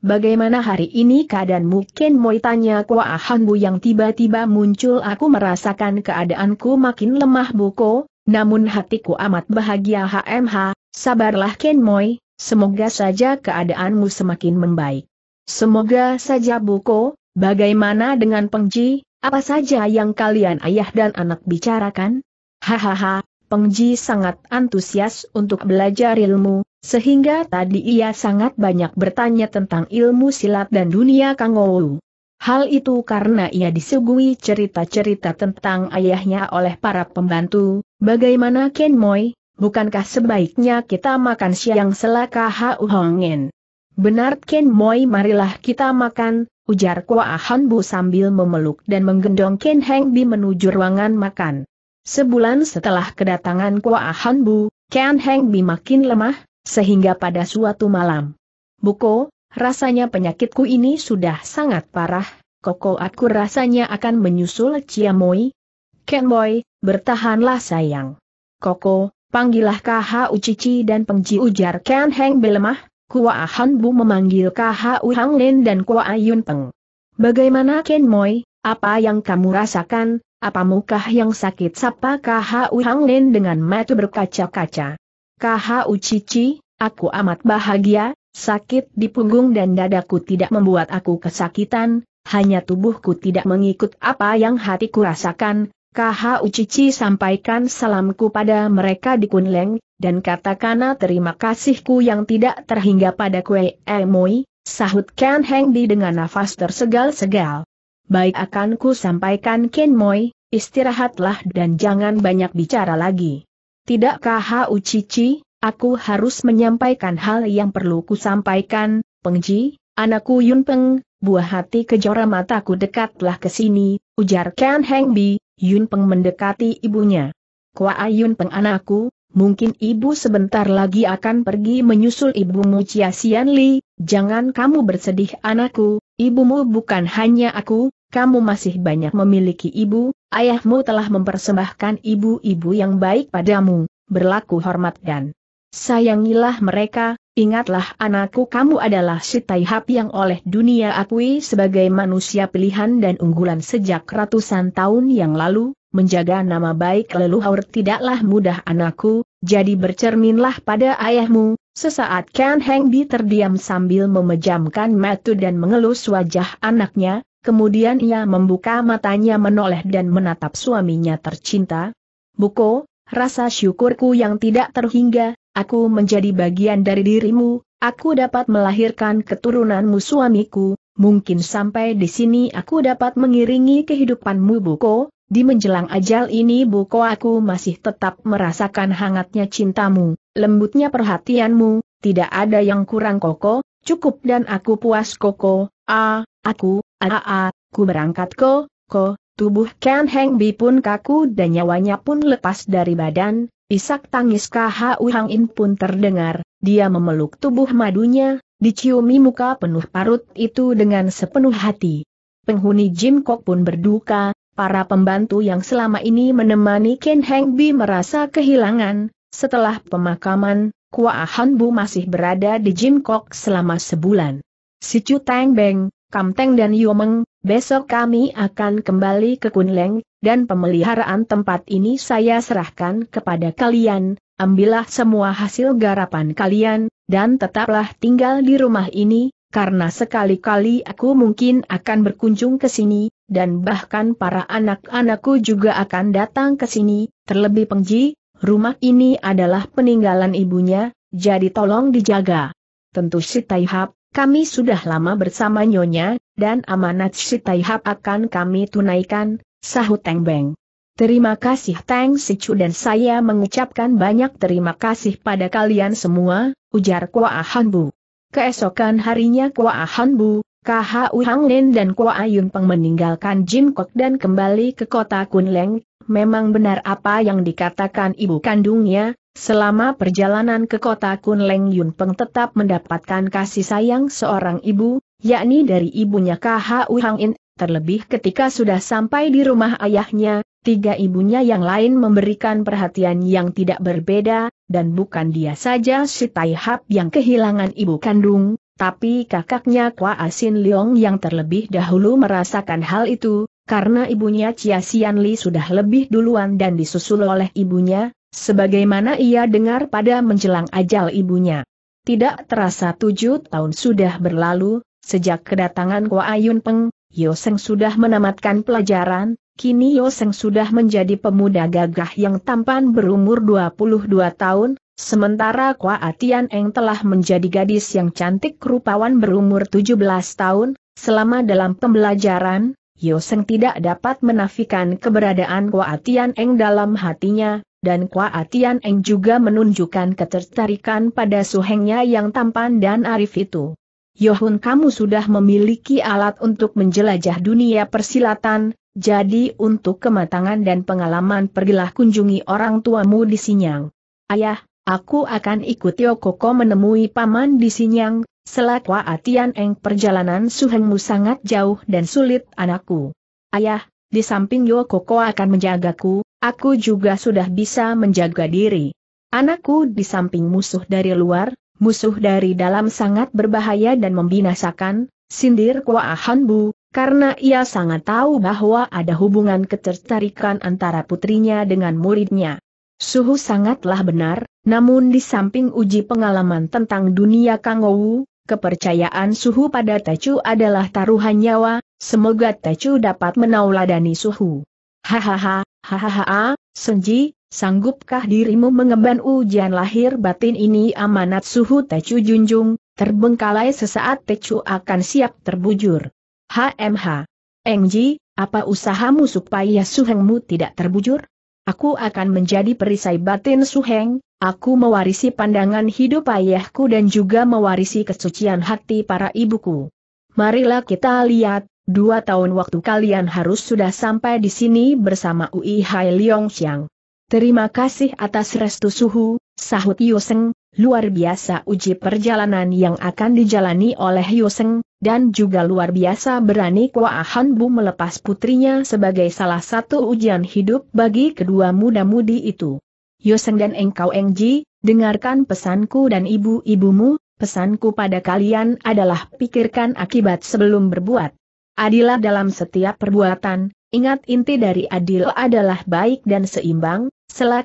Bagaimana hari ini keadaanmu Mungkin Moi tanya Kua yang tiba-tiba muncul aku merasakan keadaanku makin lemah Buko, namun hatiku amat bahagia HMH, sabarlah Ken Moi, semoga saja keadaanmu semakin membaik. Semoga saja Buko, bagaimana dengan Pengji, apa saja yang kalian ayah dan anak bicarakan? Hahaha, Pengji sangat antusias untuk belajar ilmu, sehingga tadi ia sangat banyak bertanya tentang ilmu silat dan dunia Kangouwu. Hal itu karena ia disuguhi cerita-cerita tentang ayahnya oleh para pembantu, bagaimana Ken Moi, bukankah sebaiknya kita makan siang selaka Hau Hongen. Benar Ken Moi marilah kita makan, ujar Kua Hanbu sambil memeluk dan menggendong Ken Heng Bi menuju ruangan makan. Sebulan setelah kedatangan Kua Hanbu, Ken Heng Bi makin lemah, sehingga pada suatu malam. Buko, rasanya penyakitku ini sudah sangat parah, koko aku rasanya akan menyusul Moi. Ken Boy, bertahanlah sayang. Koko, panggilah KHU Cici dan Pengji ujar Ken Heng belemah, Kua Hanbu memanggil KHU Hang Lin dan Kua Yun Peng. Bagaimana Ken Moy, apa yang kamu rasakan, apa mukah yang sakit sapa KHU Hang Lin dengan mata berkaca-kaca? KHU Cici, aku amat bahagia, sakit di punggung dan dadaku tidak membuat aku kesakitan, hanya tubuhku tidak mengikut apa yang hatiku rasakan. KHU Cici sampaikan salamku pada mereka di Kunleng, dan katakanlah terima kasihku yang tidak terhingga pada kue emoi, sahut Ken Di dengan nafas tersegal-segal baik akan ku sampaikan Ken Moi, istirahatlah dan jangan banyak bicara lagi. Tidakkah Hau Cici, aku harus menyampaikan hal yang perlu ku sampaikan, Pengji, anakku Yun Peng, buah hati kejora mataku dekatlah ke sini, ujar Ken Heng Bi, Yun Peng mendekati ibunya. Kuah Yun Peng anakku, mungkin ibu sebentar lagi akan pergi menyusul ibumu Chia Sian Li, jangan kamu bersedih anakku, ibumu bukan hanya aku, kamu masih banyak memiliki ibu, ayahmu telah mempersembahkan ibu-ibu yang baik padamu, berlaku hormat dan sayangilah mereka, Ingatlah anakku kamu adalah si Taihap yang oleh dunia akui sebagai manusia pilihan dan unggulan sejak ratusan tahun yang lalu, menjaga nama baik leluhur tidaklah mudah anakku, jadi bercerminlah pada ayahmu, sesaat Ken Heng Bi terdiam sambil memejamkan mata dan mengelus wajah anaknya, kemudian ia membuka matanya menoleh dan menatap suaminya tercinta. Buko, rasa syukurku yang tidak terhingga, aku menjadi bagian dari dirimu, aku dapat melahirkan keturunanmu suamiku, mungkin sampai di sini aku dapat mengiringi kehidupanmu Buko, di menjelang ajal ini Buko aku masih tetap merasakan hangatnya cintamu, lembutnya perhatianmu, tidak ada yang kurang koko, cukup dan aku puas koko, a, aku, a a, a ku berangkat ko, ko, tubuh Ken Heng Bi pun kaku dan nyawanya pun lepas dari badan, Isak tangis KHU Hang In pun terdengar, dia memeluk tubuh madunya, diciumi muka penuh parut itu dengan sepenuh hati. Penghuni Jim Kok pun berduka, para pembantu yang selama ini menemani Ken Heng Bi merasa kehilangan, setelah pemakaman, Kua Han Bu masih berada di Jim Kok selama sebulan. Si Chu Tang Beng, Kamteng dan Yomeng, besok kami akan kembali ke Kunleng, dan pemeliharaan tempat ini saya serahkan kepada kalian, ambillah semua hasil garapan kalian, dan tetaplah tinggal di rumah ini, karena sekali-kali aku mungkin akan berkunjung ke sini, dan bahkan para anak-anakku juga akan datang ke sini, terlebih pengji, rumah ini adalah peninggalan ibunya, jadi tolong dijaga. Tentu si Taihap, kami sudah lama bersama Nyonya, dan amanat si Taihap akan kami tunaikan, sahut Teng Beng. Terima kasih Teng Sicu dan saya mengucapkan banyak terima kasih pada kalian semua, ujar Kua Ahanbu. Keesokan harinya Kua Ahanbu, Kha Hang dan Kua Ayun Peng meninggalkan Jim Kok dan kembali ke kota Kunleng, Memang benar apa yang dikatakan ibu kandungnya, selama perjalanan ke kota Kunleng Yun Peng tetap mendapatkan kasih sayang seorang ibu, yakni dari ibunya KHU Hang In, terlebih ketika sudah sampai di rumah ayahnya, tiga ibunya yang lain memberikan perhatian yang tidak berbeda, dan bukan dia saja si Tai Hap yang kehilangan ibu kandung, tapi kakaknya Kwa Asin Leong yang terlebih dahulu merasakan hal itu, karena ibunya Chia Xian Li sudah lebih duluan dan disusul oleh ibunya, sebagaimana ia dengar pada menjelang ajal ibunya. Tidak terasa tujuh tahun sudah berlalu, sejak kedatangan Kua Ayun Peng, Yoseng sudah menamatkan pelajaran, kini Yoseng sudah menjadi pemuda gagah yang tampan berumur 22 tahun, sementara Kua Atian Eng telah menjadi gadis yang cantik rupawan berumur 17 tahun, selama dalam pembelajaran, Yoseng tidak dapat menafikan keberadaan kuatian Eng dalam hatinya, dan kuatian Eng juga menunjukkan ketertarikan pada suhengnya yang tampan dan arif itu. Yohun kamu sudah memiliki alat untuk menjelajah dunia persilatan, jadi untuk kematangan dan pengalaman pergilah kunjungi orang tuamu di Sinyang. Ayah, Aku akan ikut Yokoko menemui paman di Sinyang, Selakwa Atian Eng perjalanan Suhengmu sangat jauh dan sulit anakku. Ayah, di samping Koko akan menjagaku, aku juga sudah bisa menjaga diri. Anakku di samping musuh dari luar, musuh dari dalam sangat berbahaya dan membinasakan, sindir Ahanbu, Ahanbu, karena ia sangat tahu bahwa ada hubungan ketertarikan antara putrinya dengan muridnya. Suhu sangatlah benar, namun di samping uji pengalaman tentang dunia Kangowu. Kepercayaan Suhu pada Tecu adalah taruhan nyawa, semoga Tecu dapat menauladani Suhu. Hahaha, hahaha, Senji, sanggupkah dirimu mengemban ujian lahir batin ini amanat Suhu Tecu junjung, terbengkalai sesaat Tecu akan siap terbujur. HMH. Engji, apa usahamu supaya Suhengmu tidak terbujur? Aku akan menjadi perisai batin Suheng, Aku mewarisi pandangan hidup ayahku dan juga mewarisi kesucian hati para ibuku. Marilah kita lihat, dua tahun waktu kalian harus sudah sampai di sini bersama Ui Hai Leong Xiang. Terima kasih atas restu suhu, sahut Yoseng, luar biasa uji perjalanan yang akan dijalani oleh Yoseng, dan juga luar biasa berani Kua Han Bu melepas putrinya sebagai salah satu ujian hidup bagi kedua muda-mudi itu. Yoseng dan engkau Engji, dengarkan pesanku dan ibu-ibumu, pesanku pada kalian adalah pikirkan akibat sebelum berbuat. Adilah dalam setiap perbuatan, ingat inti dari adil adalah baik dan seimbang,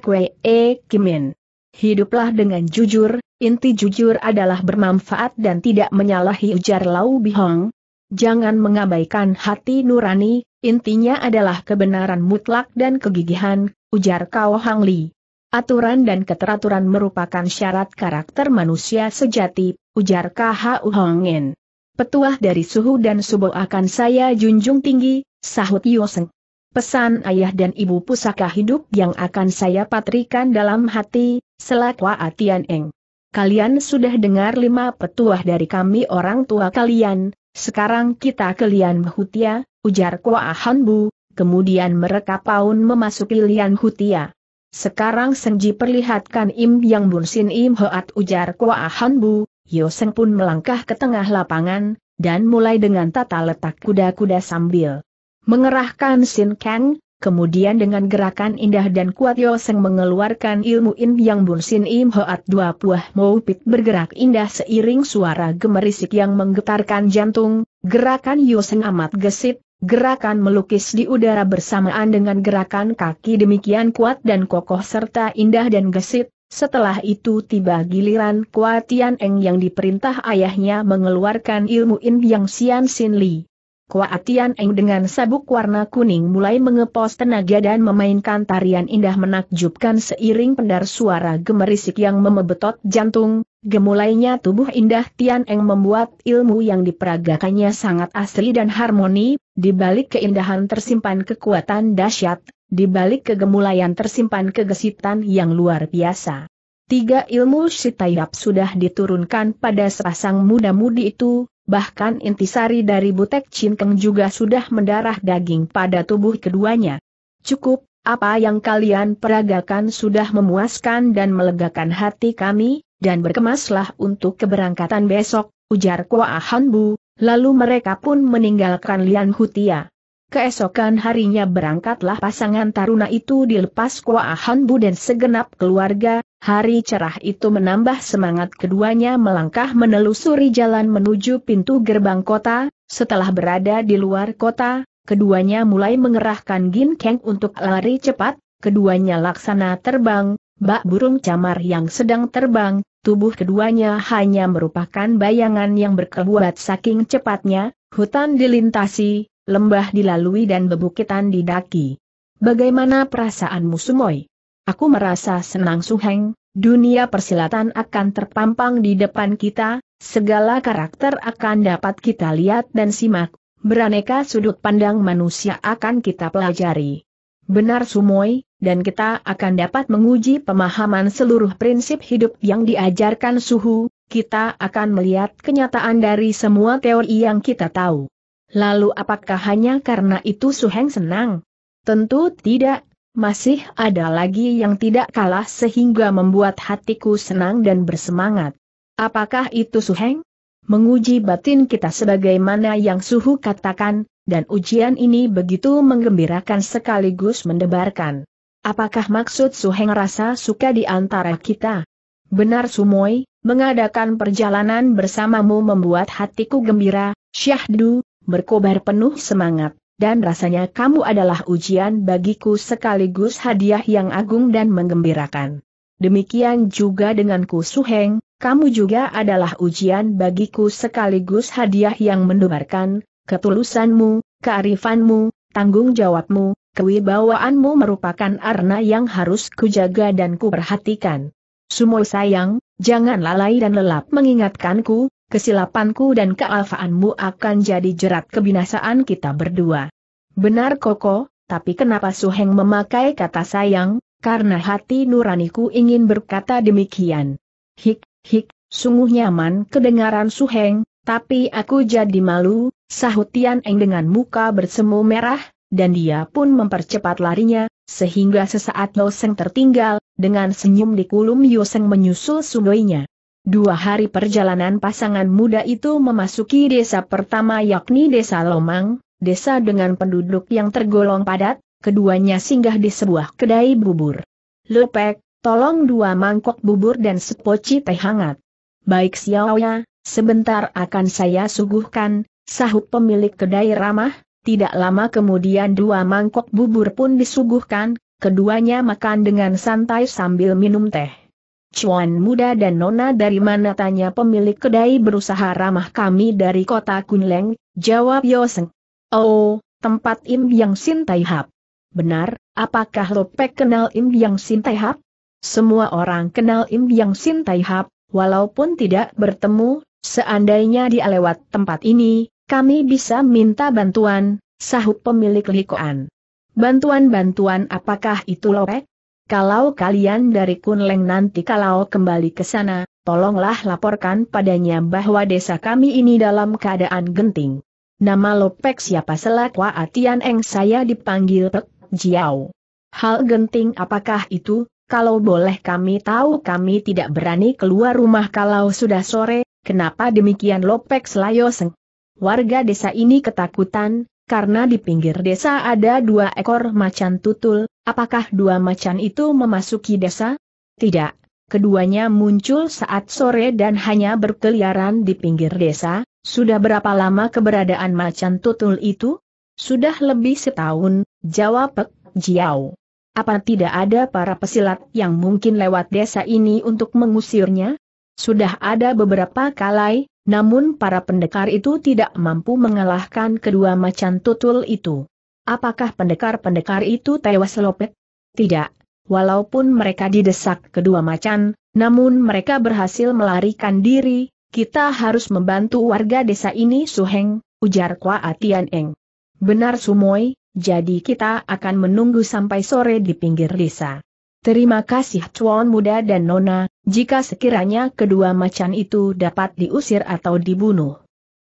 Wei e kimin. Hiduplah dengan jujur, inti jujur adalah bermanfaat dan tidak menyalahi ujar Lau Bihong. Jangan mengabaikan hati nurani, intinya adalah kebenaran mutlak dan kegigihan, ujar Kao Hang Li. Aturan dan keteraturan merupakan syarat karakter manusia sejati, ujar K.H.U. Hongin. Petuah dari suhu dan subuh akan saya junjung tinggi, sahut Yoseng. Pesan ayah dan ibu pusaka hidup yang akan saya patrikan dalam hati, selakwa atian eng. Kalian sudah dengar lima petuah dari kami orang tua kalian, sekarang kita kalian Hutia, ujar Kwa Ahanbu, kemudian mereka paun memasuki Lian Hutia. Sekarang Senji perlihatkan Im Yang Bun Sin Im Hoat ujar Kwa Han Bu, Yoseng pun melangkah ke tengah lapangan, dan mulai dengan tata letak kuda-kuda sambil mengerahkan Sin Kang, kemudian dengan gerakan indah dan kuat Yoseng mengeluarkan ilmu Im Yang Bun Sin Im Hoat dua buah moupit bergerak indah seiring suara gemerisik yang menggetarkan jantung, gerakan Yoseng amat gesit, Gerakan melukis di udara bersamaan dengan gerakan kaki demikian kuat dan kokoh serta indah dan gesit, setelah itu tiba giliran Kuatian Eng yang diperintah ayahnya mengeluarkan ilmu In Yang Xian Xin Li. Kuatian Eng dengan sabuk warna kuning mulai mengepos tenaga dan memainkan tarian indah menakjubkan seiring pendar suara gemerisik yang memebetot jantung, gemulainya tubuh indah Tian Eng membuat ilmu yang diperagakannya sangat asli dan harmoni, di balik keindahan tersimpan kekuatan dahsyat, di balik kegemulayan tersimpan kegesitan yang luar biasa. Tiga ilmu Sitayap sudah diturunkan pada sepasang muda-mudi itu, bahkan intisari dari Butek Cinkeng juga sudah mendarah daging pada tubuh keduanya. Cukup, apa yang kalian peragakan sudah memuaskan dan melegakan hati kami, dan berkemaslah untuk keberangkatan besok, ujar Kua Hanbu, lalu mereka pun meninggalkan Lian Hutia. Keesokan harinya berangkatlah pasangan taruna itu dilepas Ahan Hanbu dan segenap keluarga, hari cerah itu menambah semangat keduanya melangkah menelusuri jalan menuju pintu gerbang kota, setelah berada di luar kota, keduanya mulai mengerahkan gin keng untuk lari cepat, keduanya laksana terbang, bak burung camar yang sedang terbang, tubuh keduanya hanya merupakan bayangan yang berkebuat saking cepatnya, hutan dilintasi, lembah dilalui dan bebukitan didaki. Bagaimana perasaanmu Sumoy? Aku merasa senang Suheng, dunia persilatan akan terpampang di depan kita, segala karakter akan dapat kita lihat dan simak, beraneka sudut pandang manusia akan kita pelajari. Benar Sumoy, dan kita akan dapat menguji pemahaman seluruh prinsip hidup yang diajarkan Suhu, kita akan melihat kenyataan dari semua teori yang kita tahu. Lalu apakah hanya karena itu Suheng senang? Tentu tidak, masih ada lagi yang tidak kalah sehingga membuat hatiku senang dan bersemangat. Apakah itu Suheng? Menguji batin kita sebagaimana yang Suhu katakan, dan ujian ini begitu menggembirakan sekaligus mendebarkan. Apakah maksud Suheng rasa suka di antara kita? Benar Sumoy, mengadakan perjalanan bersamamu membuat hatiku gembira, Syahdu, berkobar penuh semangat, dan rasanya kamu adalah ujian bagiku sekaligus hadiah yang agung dan menggembirakan. Demikian juga denganku Suheng, kamu juga adalah ujian bagiku sekaligus hadiah yang mendebarkan, ketulusanmu, kearifanmu, tanggung jawabmu, kewibawaanmu merupakan arna yang harus kujaga dan kuperhatikan. Sumo sayang, jangan lalai dan lelap mengingatkanku, kesilapanku dan kealfaanmu akan jadi jerat kebinasaan kita berdua. Benar Koko, tapi kenapa Suheng memakai kata sayang, karena hati nuraniku ingin berkata demikian. Hik, hik, sungguh nyaman kedengaran Suheng, tapi aku jadi malu, sahut Tian Eng dengan muka bersemu merah, dan dia pun mempercepat larinya, sehingga sesaat loseng tertinggal, dengan senyum di kulum Yoseng menyusul sungguhnya. Dua hari perjalanan pasangan muda itu memasuki desa pertama yakni desa Lomang, desa dengan penduduk yang tergolong padat, keduanya singgah di sebuah kedai bubur. Lepek, tolong dua mangkok bubur dan sepoci teh hangat. Baik Xiaoya, sebentar akan saya suguhkan, sahut pemilik kedai ramah, tidak lama kemudian dua mangkok bubur pun disuguhkan, keduanya makan dengan santai sambil minum teh. Cuan muda dan nona dari mana tanya pemilik kedai berusaha ramah kami dari kota Kunleng, jawab Yoseng. Oh, tempat Im Yang Sin Tai Hap. Benar, apakah Lopek kenal Im Yang Sin Tai Hap? Semua orang kenal Im Yang Sin Tai Hap, walaupun tidak bertemu, seandainya dia lewat tempat ini, kami bisa minta bantuan, sahut pemilik Likoan. Bantuan-bantuan apakah itu Lopek? Kalau kalian dari Kunleng nanti kalau kembali ke sana, tolonglah laporkan padanya bahwa desa kami ini dalam keadaan genting. Nama Lopek siapa selak Atian Eng saya dipanggil Pek Jiao. Hal genting apakah itu? Kalau boleh kami tahu kami tidak berani keluar rumah kalau sudah sore, kenapa demikian Lopek Layoseng? Warga desa ini ketakutan, karena di pinggir desa ada dua ekor macan tutul, apakah dua macan itu memasuki desa? Tidak. Keduanya muncul saat sore dan hanya berkeliaran di pinggir desa, sudah berapa lama keberadaan macan tutul itu? Sudah lebih setahun, jawab Pek Jiao. Apa tidak ada para pesilat yang mungkin lewat desa ini untuk mengusirnya? Sudah ada beberapa kalai, namun para pendekar itu tidak mampu mengalahkan kedua macan tutul itu. Apakah pendekar-pendekar itu tewas lopet? Tidak. Walaupun mereka didesak kedua macan, namun mereka berhasil melarikan diri, kita harus membantu warga desa ini Suheng, ujar Kwa Atian Eng. Benar Sumoy, jadi kita akan menunggu sampai sore di pinggir desa. Terima kasih Tuan Muda dan Nona, jika sekiranya kedua macan itu dapat diusir atau dibunuh.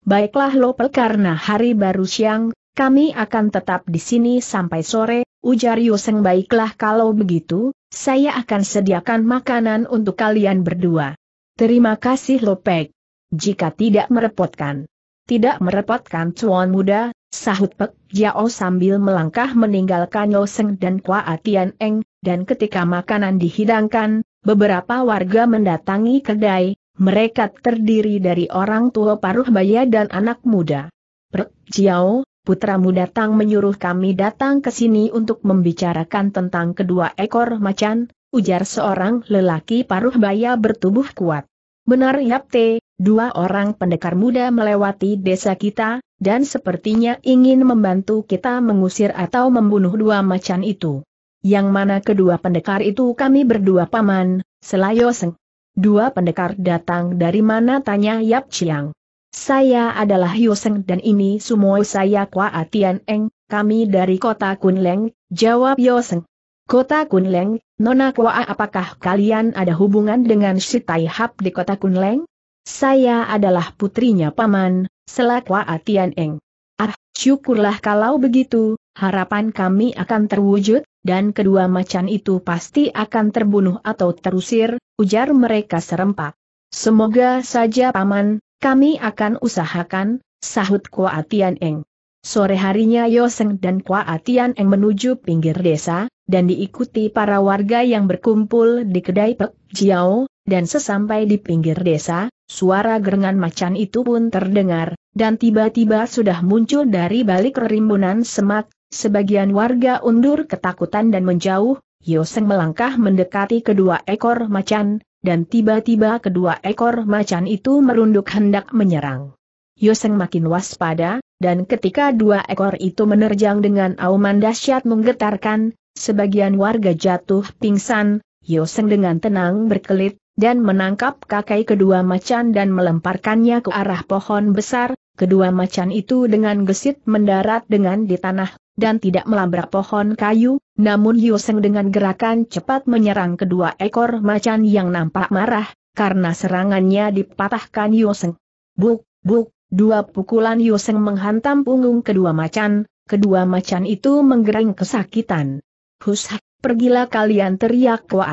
Baiklah Lopel karena hari baru siang, kami akan tetap di sini sampai sore, ujar Yoseng baiklah kalau begitu, saya akan sediakan makanan untuk kalian berdua. Terima kasih Lopek. Jika tidak merepotkan. Tidak merepotkan tuan muda, sahut Pek Jiao sambil melangkah meninggalkan Yoseng dan Kua Atian Eng, dan ketika makanan dihidangkan, Beberapa warga mendatangi kedai, mereka terdiri dari orang tua paruh baya dan anak muda. Perciao, putra putramu datang menyuruh kami datang ke sini untuk membicarakan tentang kedua ekor macan, ujar seorang lelaki paruh baya bertubuh kuat. Benar Yapte, dua orang pendekar muda melewati desa kita, dan sepertinya ingin membantu kita mengusir atau membunuh dua macan itu yang mana kedua pendekar itu kami berdua paman, Selayo Seng. Dua pendekar datang dari mana tanya Yap Chiang. Saya adalah Yoseng dan ini semua saya Kwa Atian Eng, kami dari kota Kunleng, jawab Yoseng. Kota Kunleng, Nona Kwa apakah kalian ada hubungan dengan si Hap di kota Kunleng? Saya adalah putrinya paman, selakwa Atian Eng. Ah, syukurlah kalau begitu, harapan kami akan terwujud, dan kedua macan itu pasti akan terbunuh atau terusir, ujar mereka serempak. Semoga saja paman, kami akan usahakan, sahut Kuatian Eng. Sore harinya Yoseng dan Kuatian Eng menuju pinggir desa, dan diikuti para warga yang berkumpul di kedai Pek Jiao, dan sesampai di pinggir desa, suara gerengan macan itu pun terdengar, dan tiba-tiba sudah muncul dari balik rimbunan semak, Sebagian warga undur ketakutan dan menjauh, Yoseng melangkah mendekati kedua ekor macan, dan tiba-tiba kedua ekor macan itu merunduk hendak menyerang. Yoseng makin waspada, dan ketika dua ekor itu menerjang dengan auman dahsyat menggetarkan, sebagian warga jatuh pingsan, Yoseng dengan tenang berkelit, dan menangkap kakek kedua macan dan melemparkannya ke arah pohon besar, kedua macan itu dengan gesit mendarat dengan di tanah, dan tidak melabrak pohon kayu, namun Yoseng dengan gerakan cepat menyerang kedua ekor macan yang nampak marah, karena serangannya dipatahkan Yoseng. Buk, buk, dua pukulan Yoseng menghantam punggung kedua macan, kedua macan itu menggereng kesakitan. Hushak, pergilah kalian teriak Kwa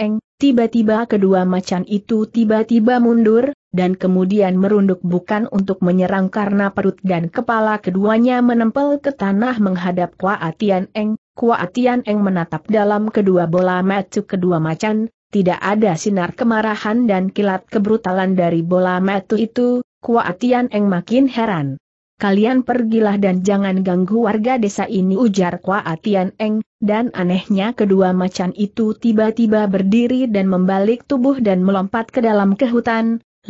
Eng, tiba-tiba kedua macan itu tiba-tiba mundur, dan kemudian merunduk bukan untuk menyerang karena perut dan kepala keduanya menempel ke tanah menghadap Kua Eng. Kua Eng menatap dalam kedua bola mata kedua macan, tidak ada sinar kemarahan dan kilat kebrutalan dari bola mata itu, Kua Eng makin heran. Kalian pergilah dan jangan ganggu warga desa ini ujar Kua Eng, dan anehnya kedua macan itu tiba-tiba berdiri dan membalik tubuh dan melompat ke dalam ke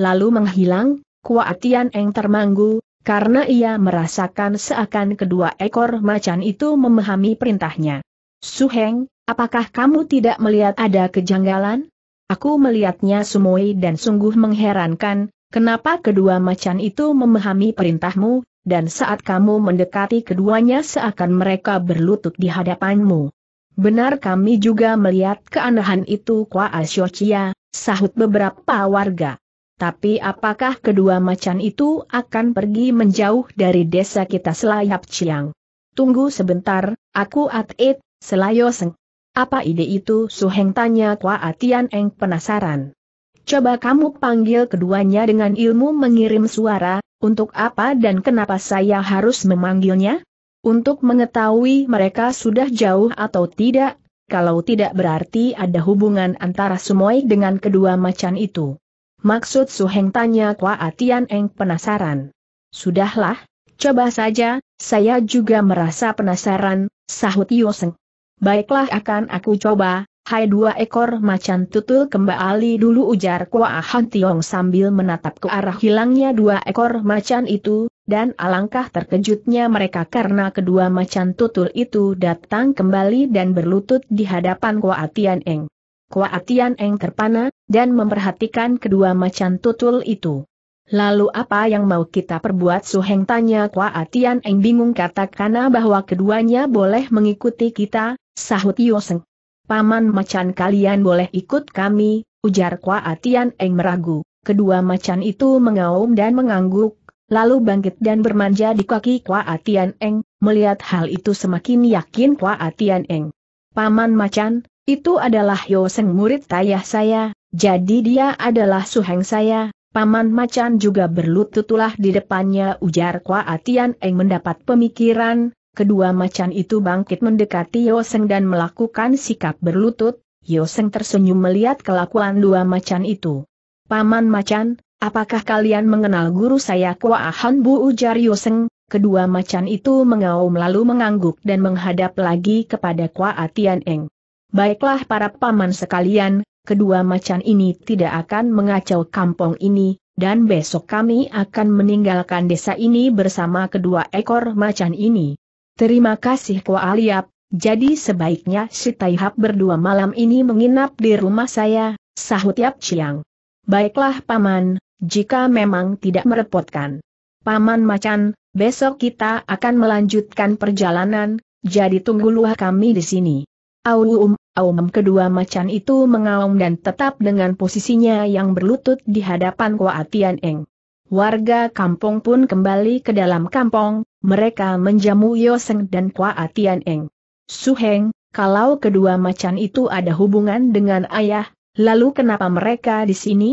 lalu menghilang, Kuatian Eng termanggu, karena ia merasakan seakan kedua ekor macan itu memahami perintahnya. Suheng, apakah kamu tidak melihat ada kejanggalan? Aku melihatnya sumoi dan sungguh mengherankan, kenapa kedua macan itu memahami perintahmu, dan saat kamu mendekati keduanya seakan mereka berlutut di hadapanmu. Benar kami juga melihat keanehan itu Kwa Asyochia, sahut beberapa warga. Tapi apakah kedua macan itu akan pergi menjauh dari desa kita selayap Ciang? Tunggu sebentar, aku atit, selayo seng. Apa ide itu? Suheng tanya Kwa Atian Eng penasaran. Coba kamu panggil keduanya dengan ilmu mengirim suara, untuk apa dan kenapa saya harus memanggilnya? Untuk mengetahui mereka sudah jauh atau tidak, kalau tidak berarti ada hubungan antara Sumoy dengan kedua macan itu. Maksud Suheng tanya Kwa Atian Eng penasaran. Sudahlah, coba saja, saya juga merasa penasaran, sahut Yoseng. Baiklah akan aku coba, hai dua ekor macan tutul kembali dulu ujar Kwa Han Tiong sambil menatap ke arah hilangnya dua ekor macan itu, dan alangkah terkejutnya mereka karena kedua macan tutul itu datang kembali dan berlutut di hadapan Kwa Tian Eng. Kuatian Eng terpana, dan memperhatikan kedua macan tutul itu. Lalu apa yang mau kita perbuat Suheng tanya Kuatian Eng bingung katakan bahwa keduanya boleh mengikuti kita, sahut Yoseng. Paman macan kalian boleh ikut kami, ujar Kuatian Eng meragu. Kedua macan itu mengaum dan mengangguk, lalu bangkit dan bermanja di kaki Kuatian Eng, melihat hal itu semakin yakin Kuatian Eng. Paman macan, itu adalah Yoseng murid ayah saya, jadi dia adalah suheng saya, Paman Macan juga berlututlah di depannya ujar Kwa Atian Eng mendapat pemikiran, kedua macan itu bangkit mendekati Yoseng dan melakukan sikap berlutut, Yoseng tersenyum melihat kelakuan dua macan itu. Paman Macan, apakah kalian mengenal guru saya Kwa Ahan? Bu ujar Yoseng, kedua macan itu mengaum lalu mengangguk dan menghadap lagi kepada Kwa Atian Eng. Baiklah para paman sekalian, kedua macan ini tidak akan mengacau kampung ini, dan besok kami akan meninggalkan desa ini bersama kedua ekor macan ini. Terima kasih Kua Aliap, jadi sebaiknya si Taihap berdua malam ini menginap di rumah saya, sahut Yap Chiang. Baiklah Paman, jika memang tidak merepotkan. Paman Macan, besok kita akan melanjutkan perjalanan, jadi tunggulah kami di sini. Aum, aum kedua macan itu mengaum dan tetap dengan posisinya yang berlutut di hadapan Kuatian Eng. Warga kampung pun kembali ke dalam kampung, mereka menjamu Yoseng dan Kuatian Eng. Suheng, kalau kedua macan itu ada hubungan dengan ayah, lalu kenapa mereka di sini?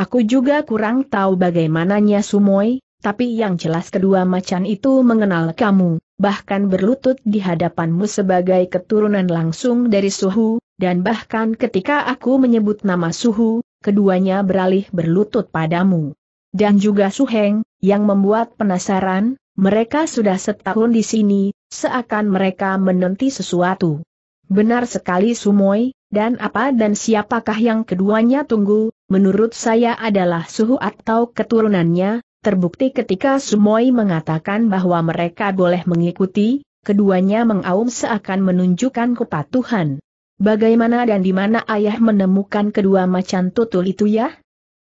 Aku juga kurang tahu bagaimananya Sumoy, tapi yang jelas kedua macan itu mengenal kamu bahkan berlutut di hadapanmu sebagai keturunan langsung dari Suhu, dan bahkan ketika aku menyebut nama Suhu, keduanya beralih berlutut padamu. Dan juga Suheng, yang membuat penasaran, mereka sudah setahun di sini, seakan mereka menanti sesuatu. Benar sekali Sumoy, dan apa dan siapakah yang keduanya tunggu, menurut saya adalah suhu atau keturunannya, Terbukti ketika Sumoi mengatakan bahwa mereka boleh mengikuti, keduanya mengaum seakan menunjukkan kepatuhan. Bagaimana dan di mana ayah menemukan kedua macan tutul itu ya?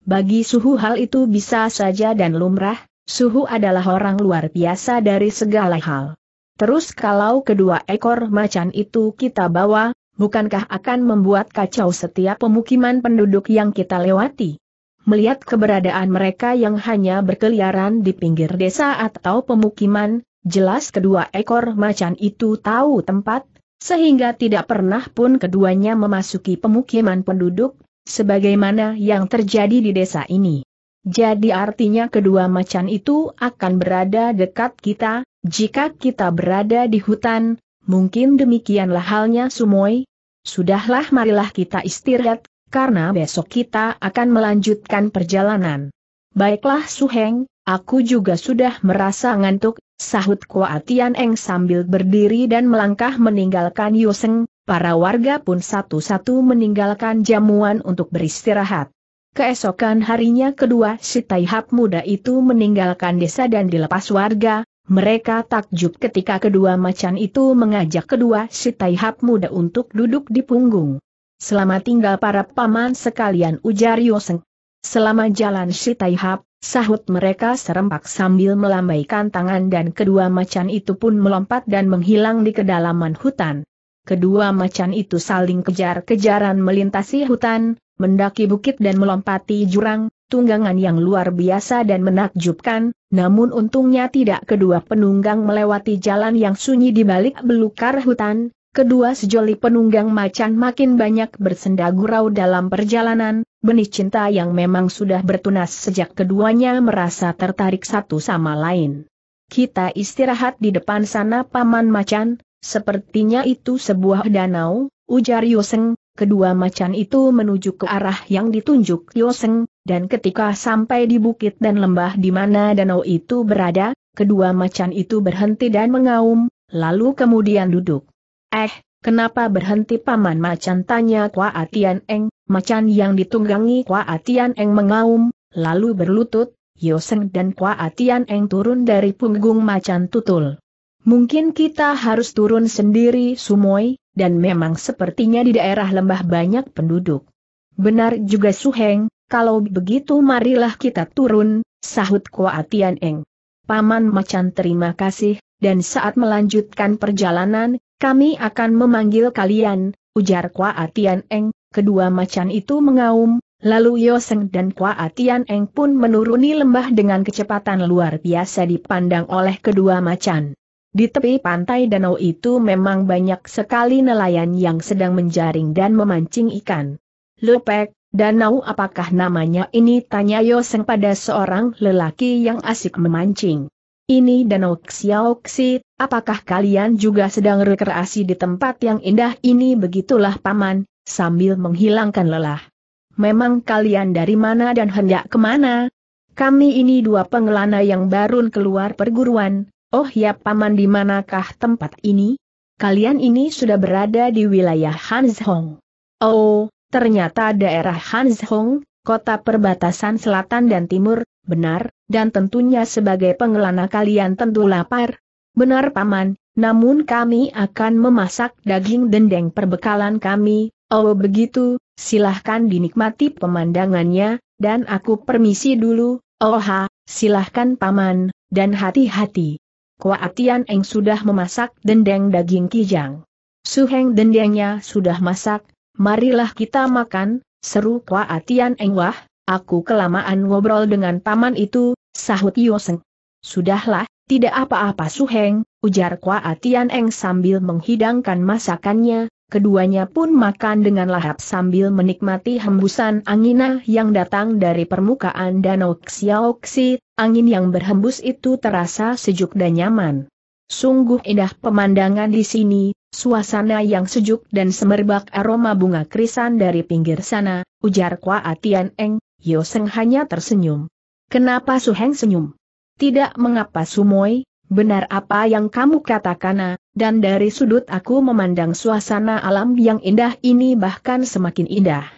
Bagi suhu hal itu bisa saja dan lumrah, suhu adalah orang luar biasa dari segala hal. Terus kalau kedua ekor macan itu kita bawa, bukankah akan membuat kacau setiap pemukiman penduduk yang kita lewati? melihat keberadaan mereka yang hanya berkeliaran di pinggir desa atau pemukiman, jelas kedua ekor macan itu tahu tempat, sehingga tidak pernah pun keduanya memasuki pemukiman penduduk, sebagaimana yang terjadi di desa ini. Jadi artinya kedua macan itu akan berada dekat kita, jika kita berada di hutan, mungkin demikianlah halnya Sumoy. Sudahlah marilah kita istirahat, karena besok kita akan melanjutkan perjalanan. Baiklah Suheng, aku juga sudah merasa ngantuk, sahut Kuatian Eng sambil berdiri dan melangkah meninggalkan Yoseng, para warga pun satu-satu meninggalkan jamuan untuk beristirahat. Keesokan harinya kedua si Taihap muda itu meninggalkan desa dan dilepas warga, mereka takjub ketika kedua macan itu mengajak kedua si Taihap muda untuk duduk di punggung. Selama tinggal para paman sekalian ujar Yoseng. Selama jalan Shitaihap, sahut mereka serempak sambil melambaikan tangan dan kedua macan itu pun melompat dan menghilang di kedalaman hutan. Kedua macan itu saling kejar-kejaran melintasi hutan, mendaki bukit dan melompati jurang, tunggangan yang luar biasa dan menakjubkan, namun untungnya tidak kedua penunggang melewati jalan yang sunyi di balik belukar hutan, Kedua sejoli penunggang macan makin banyak bersenda gurau dalam perjalanan, benih cinta yang memang sudah bertunas sejak keduanya merasa tertarik satu sama lain. Kita istirahat di depan sana paman macan, sepertinya itu sebuah danau, ujar Yoseng, kedua macan itu menuju ke arah yang ditunjuk Yoseng, dan ketika sampai di bukit dan lembah di mana danau itu berada, kedua macan itu berhenti dan mengaum, lalu kemudian duduk. Eh, kenapa berhenti paman macan tanya Kwa Atian Eng, macan yang ditunggangi Kwa Atian Eng mengaum, lalu berlutut, Yoseng dan Kwa Atian Eng turun dari punggung macan tutul. Mungkin kita harus turun sendiri Sumoy, dan memang sepertinya di daerah lembah banyak penduduk. Benar juga Suheng, kalau begitu marilah kita turun, sahut Atian Eng. Paman Macan terima kasih, dan saat melanjutkan perjalanan, kami akan memanggil kalian, ujar Kwa Atian Eng, kedua macan itu mengaum, lalu Yoseng dan Kwa Atian Eng pun menuruni lembah dengan kecepatan luar biasa dipandang oleh kedua macan. Di tepi pantai danau itu memang banyak sekali nelayan yang sedang menjaring dan memancing ikan. Lopek, danau apakah namanya ini tanya Yoseng pada seorang lelaki yang asik memancing. Ini Danau Xiaoxi, apakah kalian juga sedang rekreasi di tempat yang indah ini begitulah paman, sambil menghilangkan lelah. Memang kalian dari mana dan hendak kemana? Kami ini dua pengelana yang baru keluar perguruan, oh ya paman di manakah tempat ini? Kalian ini sudah berada di wilayah Hanzhong. Oh, ternyata daerah Hanzhong, kota perbatasan selatan dan timur, benar, dan tentunya sebagai pengelana kalian tentu lapar. Benar paman, namun kami akan memasak daging dendeng perbekalan kami, oh begitu, silahkan dinikmati pemandangannya, dan aku permisi dulu, oh ha, silahkan paman, dan hati-hati. Kuatian Eng sudah memasak dendeng daging kijang. Suheng dendengnya sudah masak, marilah kita makan, seru Kuatian Eng wah, Aku kelamaan ngobrol dengan paman itu, sahut Yoseng. Sudahlah, tidak apa-apa Suheng, ujar Kwa Tian Eng sambil menghidangkan masakannya, keduanya pun makan dengan lahap sambil menikmati hembusan anginah yang datang dari permukaan danau Xiaoxi, angin yang berhembus itu terasa sejuk dan nyaman. Sungguh indah pemandangan di sini, suasana yang sejuk dan semerbak aroma bunga krisan dari pinggir sana, ujar Kwa Tian Eng, Yoseng hanya tersenyum. Kenapa Suheng senyum? Tidak mengapa Sumoi, benar apa yang kamu katakan, ah? dan dari sudut aku memandang suasana alam yang indah ini bahkan semakin indah.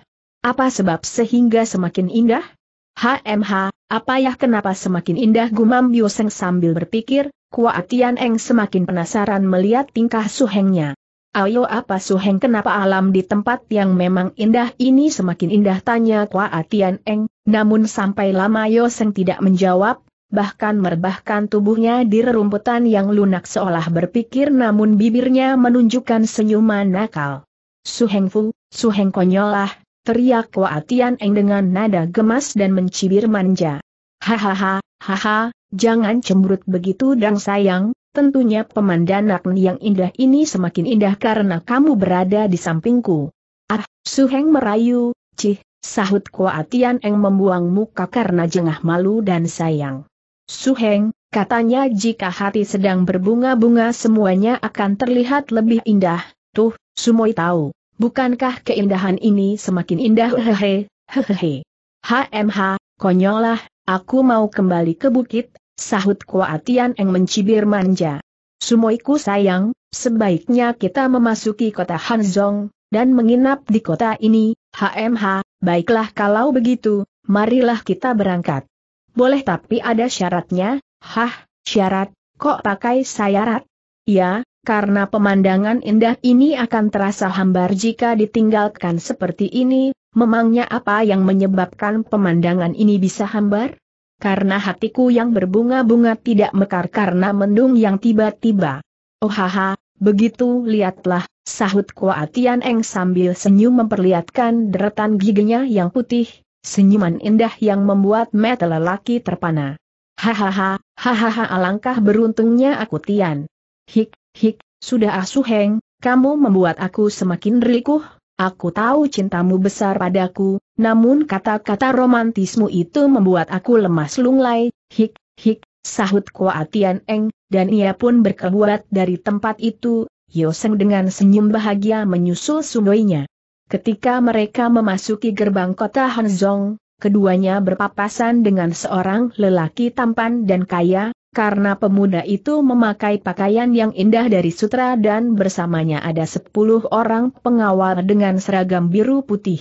Apa sebab sehingga semakin indah? HMH, apa ya kenapa semakin indah gumam Yoseng sambil berpikir, Kuatian Eng semakin penasaran melihat tingkah Suhengnya. Ayo apa Suheng kenapa alam di tempat yang memang indah ini semakin indah tanya Kwa Atian Eng, namun sampai lama yo Seng tidak menjawab, bahkan merbahkan tubuhnya di rerumputan yang lunak seolah berpikir namun bibirnya menunjukkan senyuman nakal. Suheng Fu, Suheng konyolah, teriak Kwa Atian Eng dengan nada gemas dan mencibir manja. Hahaha, haha, jangan cemberut begitu dang sayang, tentunya pemandangan yang indah ini semakin indah karena kamu berada di sampingku. Ah, Suheng merayu, cih, sahut Kuatian Eng membuang muka karena jengah malu dan sayang. Suheng, katanya jika hati sedang berbunga-bunga semuanya akan terlihat lebih indah, tuh, Sumoi tahu, bukankah keindahan ini semakin indah hehehe, hehehe. HMH, konyolah, aku mau kembali ke bukit, Sahut Kuatian yang mencibir manja. Sumoiku sayang, sebaiknya kita memasuki kota Hanzong, dan menginap di kota ini, HMH, baiklah kalau begitu, marilah kita berangkat. Boleh tapi ada syaratnya, hah, syarat, kok pakai sayarat? Ya, karena pemandangan indah ini akan terasa hambar jika ditinggalkan seperti ini, memangnya apa yang menyebabkan pemandangan ini bisa hambar? karena hatiku yang berbunga-bunga tidak mekar karena mendung yang tiba-tiba. Oh haha, begitu lihatlah, sahut Kuatian Eng sambil senyum memperlihatkan deretan giginya yang putih, senyuman indah yang membuat mata lelaki terpana. Hahaha, hahaha alangkah beruntungnya aku Tian. Hik, hik, sudah asuheng, ah, kamu membuat aku semakin rikuh, Aku tahu cintamu besar padaku, namun kata-kata romantismu itu membuat aku lemas lunglai, hik, hik, sahut Kuatian Eng, dan ia pun berkebuat dari tempat itu, Yoseng dengan senyum bahagia menyusul sungguhnya. Ketika mereka memasuki gerbang kota Hanzong, keduanya berpapasan dengan seorang lelaki tampan dan kaya, karena pemuda itu memakai pakaian yang indah dari sutra dan bersamanya ada sepuluh orang pengawal dengan seragam biru putih.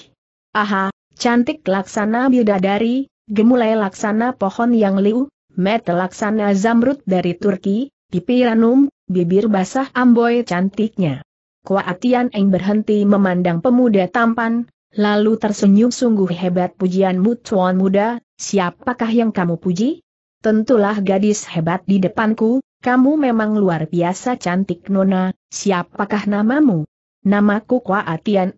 Aha, cantik laksana bidadari, gemulai laksana pohon yang liu, met laksana zamrud dari Turki, pipi ranum, bibir basah amboy cantiknya. Kuatian Eng berhenti memandang pemuda tampan, lalu tersenyum sungguh hebat pujianmu tuan muda, siapakah yang kamu puji? Tentulah gadis hebat di depanku, kamu memang luar biasa cantik Nona, siapakah namamu? Namaku Kwa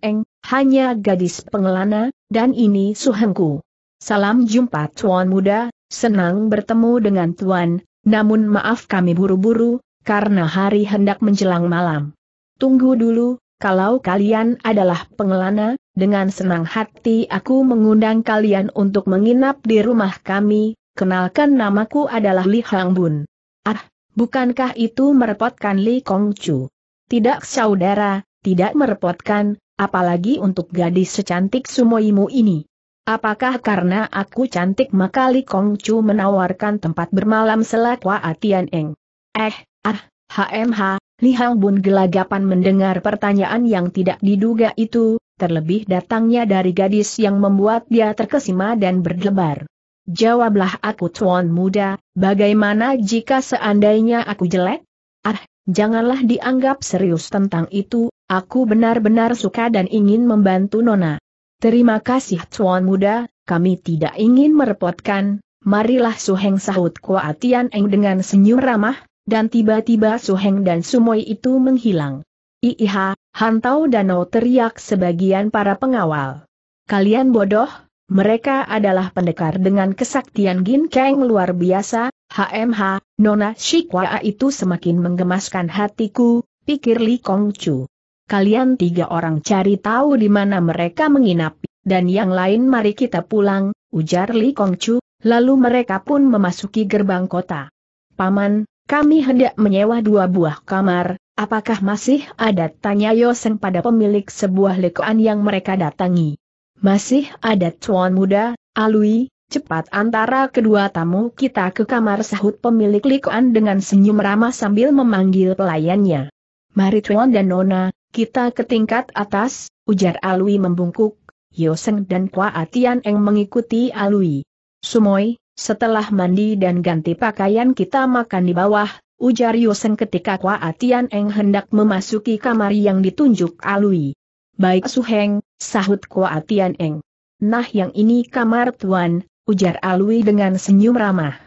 Eng, hanya gadis pengelana, dan ini suhengku. Salam jumpa Tuan Muda, senang bertemu dengan Tuan, namun maaf kami buru-buru, karena hari hendak menjelang malam. Tunggu dulu, kalau kalian adalah pengelana, dengan senang hati aku mengundang kalian untuk menginap di rumah kami, Kenalkan namaku adalah Li Hang Bun. Ah, bukankah itu merepotkan Li Kong Chu? Tidak saudara, tidak merepotkan, apalagi untuk gadis secantik sumoimu ini. Apakah karena aku cantik maka Li Kong Chu menawarkan tempat bermalam selakwa Atian Eng? Eh, ah, HMH, Li Hang Bun gelagapan mendengar pertanyaan yang tidak diduga itu, terlebih datangnya dari gadis yang membuat dia terkesima dan berdebar. Jawablah aku tuan muda, bagaimana jika seandainya aku jelek? Ah, janganlah dianggap serius tentang itu, aku benar-benar suka dan ingin membantu Nona. Terima kasih tuan muda, kami tidak ingin merepotkan, marilah suheng sahut Kuatian Eng dengan senyum ramah, dan tiba-tiba suheng dan sumoy itu menghilang. Iiha, hantau danau teriak sebagian para pengawal. Kalian bodoh? Mereka adalah pendekar dengan kesaktian ginkeng luar biasa, HMH, Nona Shikwa itu semakin menggemaskan hatiku, pikir Li Kongchu. Kalian tiga orang cari tahu di mana mereka menginap, dan yang lain mari kita pulang, ujar Li Kongchu. lalu mereka pun memasuki gerbang kota. Paman, kami hendak menyewa dua buah kamar, apakah masih ada tanya Yoseng pada pemilik sebuah lekoan yang mereka datangi. Masih ada tuan muda, Alui, cepat antara kedua tamu kita ke kamar sahut pemilik likuan dengan senyum ramah sambil memanggil pelayannya. Mari tuan dan nona, kita ke tingkat atas, ujar Alui membungkuk, Yoseng dan Kwa Atian Eng mengikuti Alui. Sumoy, setelah mandi dan ganti pakaian kita makan di bawah, ujar Yoseng ketika Kwa Atian Eng hendak memasuki kamar yang ditunjuk Alui. Baik Suheng, sahut Kua Eng. Nah yang ini kamar tuan, ujar Alwi dengan senyum ramah.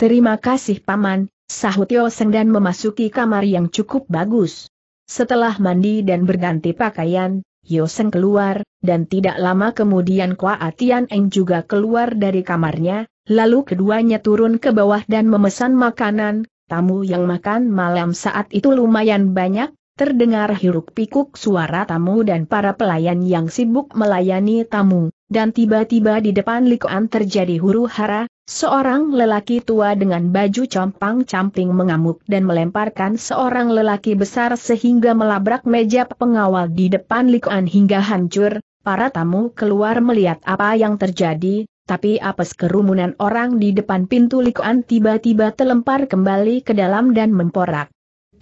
Terima kasih paman, sahut Yoseng dan memasuki kamar yang cukup bagus. Setelah mandi dan berganti pakaian, Yoseng keluar, dan tidak lama kemudian Kua Atian Eng juga keluar dari kamarnya, lalu keduanya turun ke bawah dan memesan makanan, tamu yang makan malam saat itu lumayan banyak, Terdengar hiruk-pikuk suara tamu dan para pelayan yang sibuk melayani tamu, dan tiba-tiba di depan likuan terjadi huru-hara, seorang lelaki tua dengan baju compang-camping mengamuk dan melemparkan seorang lelaki besar sehingga melabrak meja pengawal di depan likuan hingga hancur, para tamu keluar melihat apa yang terjadi, tapi apes kerumunan orang di depan pintu likuan tiba-tiba terlempar kembali ke dalam dan memporak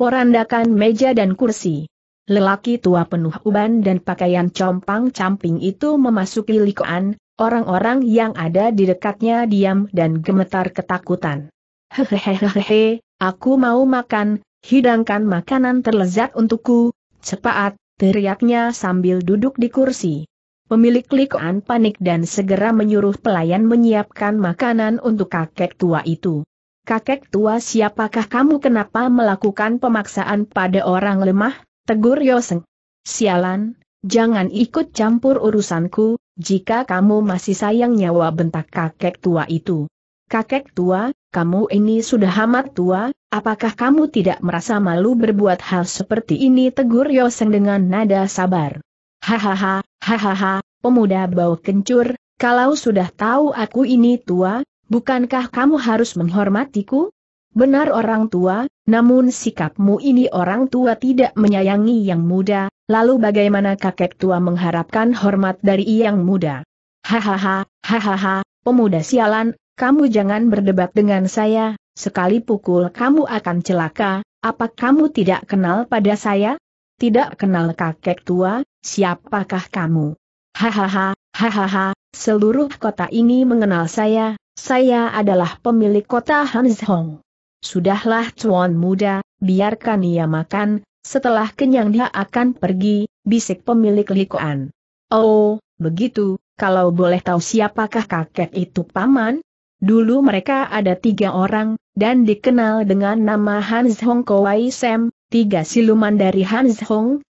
memporandakan meja dan kursi. Lelaki tua penuh uban dan pakaian compang-camping itu memasuki likuan, orang-orang yang ada di dekatnya diam dan gemetar ketakutan. Hehehehehe, aku mau makan, hidangkan makanan terlezat untukku, cepat, teriaknya sambil duduk di kursi. Pemilik likuan panik dan segera menyuruh pelayan menyiapkan makanan untuk kakek tua itu kakek tua siapakah kamu kenapa melakukan pemaksaan pada orang lemah, tegur Yoseng. Sialan, jangan ikut campur urusanku, jika kamu masih sayang nyawa bentak kakek tua itu. Kakek tua, kamu ini sudah amat tua, apakah kamu tidak merasa malu berbuat hal seperti ini tegur Yoseng dengan nada sabar. Hahaha, hahaha, pemuda bau kencur, kalau sudah tahu aku ini tua, Bukankah kamu harus menghormatiku? Benar orang tua, namun sikapmu ini orang tua tidak menyayangi yang muda, lalu bagaimana kakek tua mengharapkan hormat dari yang muda? Hahaha, hahaha, pemuda sialan, kamu jangan berdebat dengan saya, sekali pukul kamu akan celaka, apa kamu tidak kenal pada saya? Tidak kenal kakek tua, siapakah kamu? Hahaha, hahaha, seluruh kota ini mengenal saya, saya adalah pemilik kota Hanzhong. Sudahlah cuan muda, biarkan ia makan, setelah kenyang dia akan pergi, bisik pemilik likoan. Oh, begitu, kalau boleh tahu siapakah kakek itu paman? Dulu mereka ada tiga orang, dan dikenal dengan nama Hans Hong Kowai Sam, tiga siluman dari Hans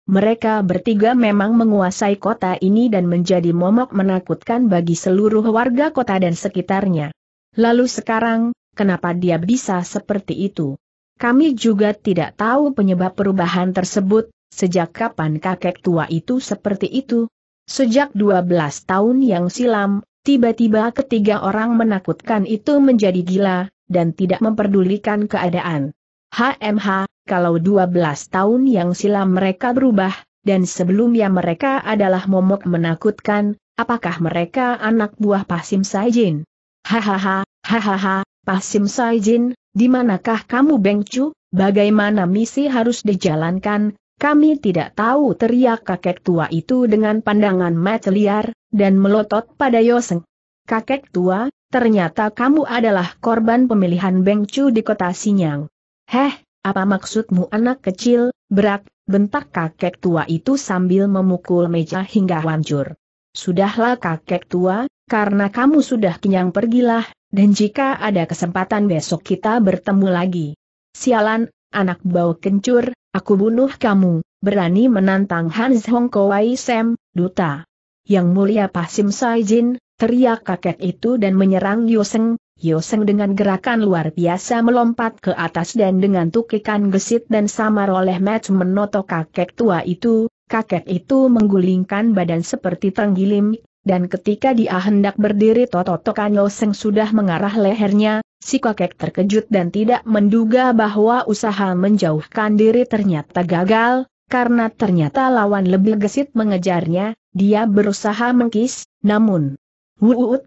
mereka bertiga memang menguasai kota ini dan menjadi momok menakutkan bagi seluruh warga kota dan sekitarnya. Lalu sekarang, kenapa dia bisa seperti itu? Kami juga tidak tahu penyebab perubahan tersebut, sejak kapan kakek tua itu seperti itu? Sejak 12 tahun yang silam, tiba-tiba ketiga orang menakutkan itu menjadi gila, dan tidak memperdulikan keadaan. HMH, kalau 12 tahun yang silam mereka berubah, dan sebelumnya mereka adalah momok menakutkan, apakah mereka anak buah Pasim Saijin? Hahaha, hahaha, Pasim Saijin, di manakah kamu Bengcu? Bagaimana misi harus dijalankan? Kami tidak tahu teriak kakek tua itu dengan pandangan mata liar, dan melotot pada Yoseng. Kakek tua, ternyata kamu adalah korban pemilihan Bengcu di kota Sinyang. Heh, apa maksudmu anak kecil, Berat, bentak kakek tua itu sambil memukul meja hingga hancur. Sudahlah kakek tua, karena kamu sudah kenyang pergilah, dan jika ada kesempatan besok kita bertemu lagi. Sialan, anak bau kencur, aku bunuh kamu, berani menantang Hans Hongkowai Sam, duta. Yang mulia Pasim Saijin, teriak kakek itu dan menyerang Yoseng, Yoseng dengan gerakan luar biasa melompat ke atas dan dengan tukikan gesit dan samar oleh match menotok kakek tua itu, kakek itu menggulingkan badan seperti tenggilim, dan ketika dia hendak berdiri tototokan Yoseng sudah mengarah lehernya, si kakek terkejut dan tidak menduga bahwa usaha menjauhkan diri ternyata gagal, karena ternyata lawan lebih gesit mengejarnya, dia berusaha mengkis, namun... Wuut,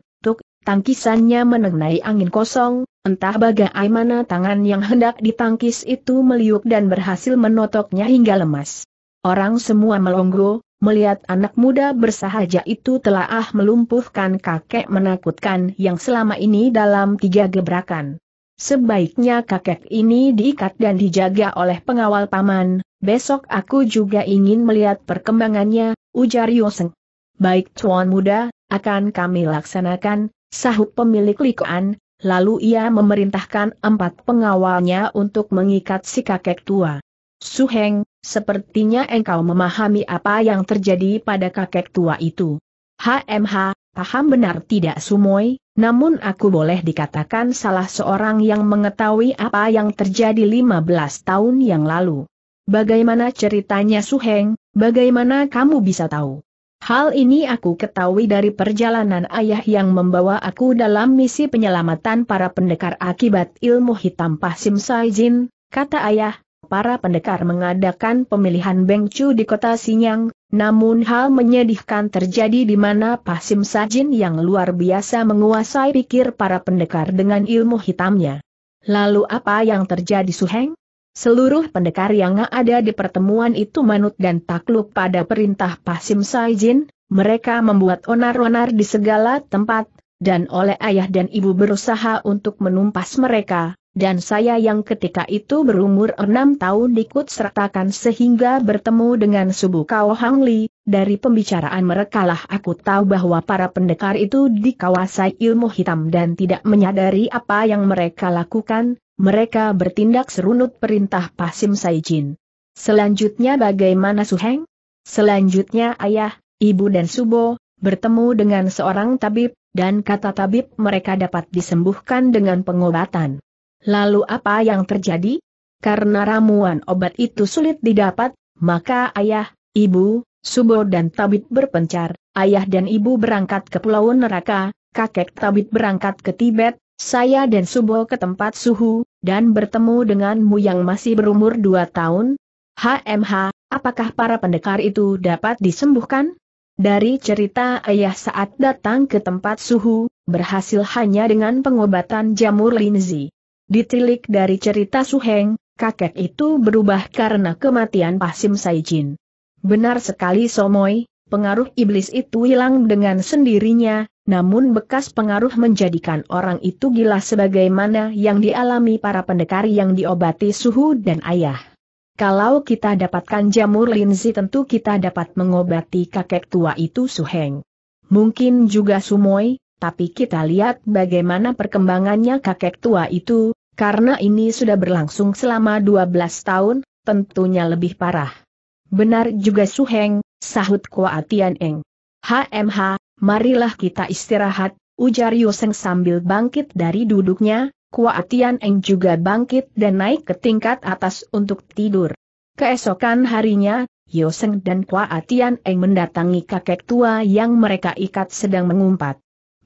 Tangkisannya menengai angin kosong, entah bagaimana tangan yang hendak ditangkis itu meliuk dan berhasil menotoknya hingga lemas. Orang semua melongo, melihat anak muda bersahaja itu telah ah melumpuhkan kakek menakutkan yang selama ini dalam tiga gebrakan. Sebaiknya kakek ini diikat dan dijaga oleh pengawal paman, besok aku juga ingin melihat perkembangannya, ujar Yoseng. Baik tuan muda, akan kami laksanakan, Sahut pemilik likoan, lalu ia memerintahkan empat pengawalnya untuk mengikat si kakek tua. Suheng, sepertinya engkau memahami apa yang terjadi pada kakek tua itu. HMH, paham benar tidak Sumoy, namun aku boleh dikatakan salah seorang yang mengetahui apa yang terjadi 15 tahun yang lalu. Bagaimana ceritanya Suheng, bagaimana kamu bisa tahu? Hal ini aku ketahui dari perjalanan ayah yang membawa aku dalam misi penyelamatan para pendekar akibat ilmu hitam Pasim Saijin, kata ayah, para pendekar mengadakan pemilihan Bengcu di kota Sinyang, namun hal menyedihkan terjadi di mana Pasim Saijin yang luar biasa menguasai pikir para pendekar dengan ilmu hitamnya. Lalu apa yang terjadi Suheng? Seluruh pendekar yang ada di pertemuan itu manut dan takluk pada perintah Pasim Saijin, mereka membuat onar-onar di segala tempat, dan oleh ayah dan ibu berusaha untuk menumpas mereka, dan saya yang ketika itu berumur enam tahun ikut sertakan sehingga bertemu dengan subuh Kao Hang Li, dari pembicaraan merekalah aku tahu bahwa para pendekar itu dikawasai ilmu hitam dan tidak menyadari apa yang mereka lakukan, mereka bertindak serunut perintah Pasim Saijin. Selanjutnya bagaimana Suheng? Selanjutnya ayah, ibu dan Subo, bertemu dengan seorang tabib, dan kata tabib mereka dapat disembuhkan dengan pengobatan. Lalu apa yang terjadi? Karena ramuan obat itu sulit didapat, maka ayah, ibu, Subo dan tabib berpencar, ayah dan ibu berangkat ke pulau neraka, kakek tabib berangkat ke Tibet, saya dan Subo ke tempat suhu, dan bertemu denganmu yang masih berumur dua tahun? HMH, apakah para pendekar itu dapat disembuhkan? Dari cerita ayah saat datang ke tempat suhu, berhasil hanya dengan pengobatan jamur linzi. Ditilik dari cerita Suheng, kakek itu berubah karena kematian Pasim Saijin. Benar sekali Somoy, pengaruh iblis itu hilang dengan sendirinya, namun bekas pengaruh menjadikan orang itu gila sebagaimana yang dialami para pendekar yang diobati suhu dan ayah. Kalau kita dapatkan jamur linzi tentu kita dapat mengobati kakek tua itu suheng. Mungkin juga sumoy, tapi kita lihat bagaimana perkembangannya kakek tua itu, karena ini sudah berlangsung selama 12 tahun, tentunya lebih parah. Benar juga Suheng, sahut Kuatian hm Eng. HMH, marilah kita istirahat, ujar Yoseng sambil bangkit dari duduknya, Kuatian Eng juga bangkit dan naik ke tingkat atas untuk tidur. Keesokan harinya, Yoseng dan Kuatian Eng mendatangi kakek tua yang mereka ikat sedang mengumpat.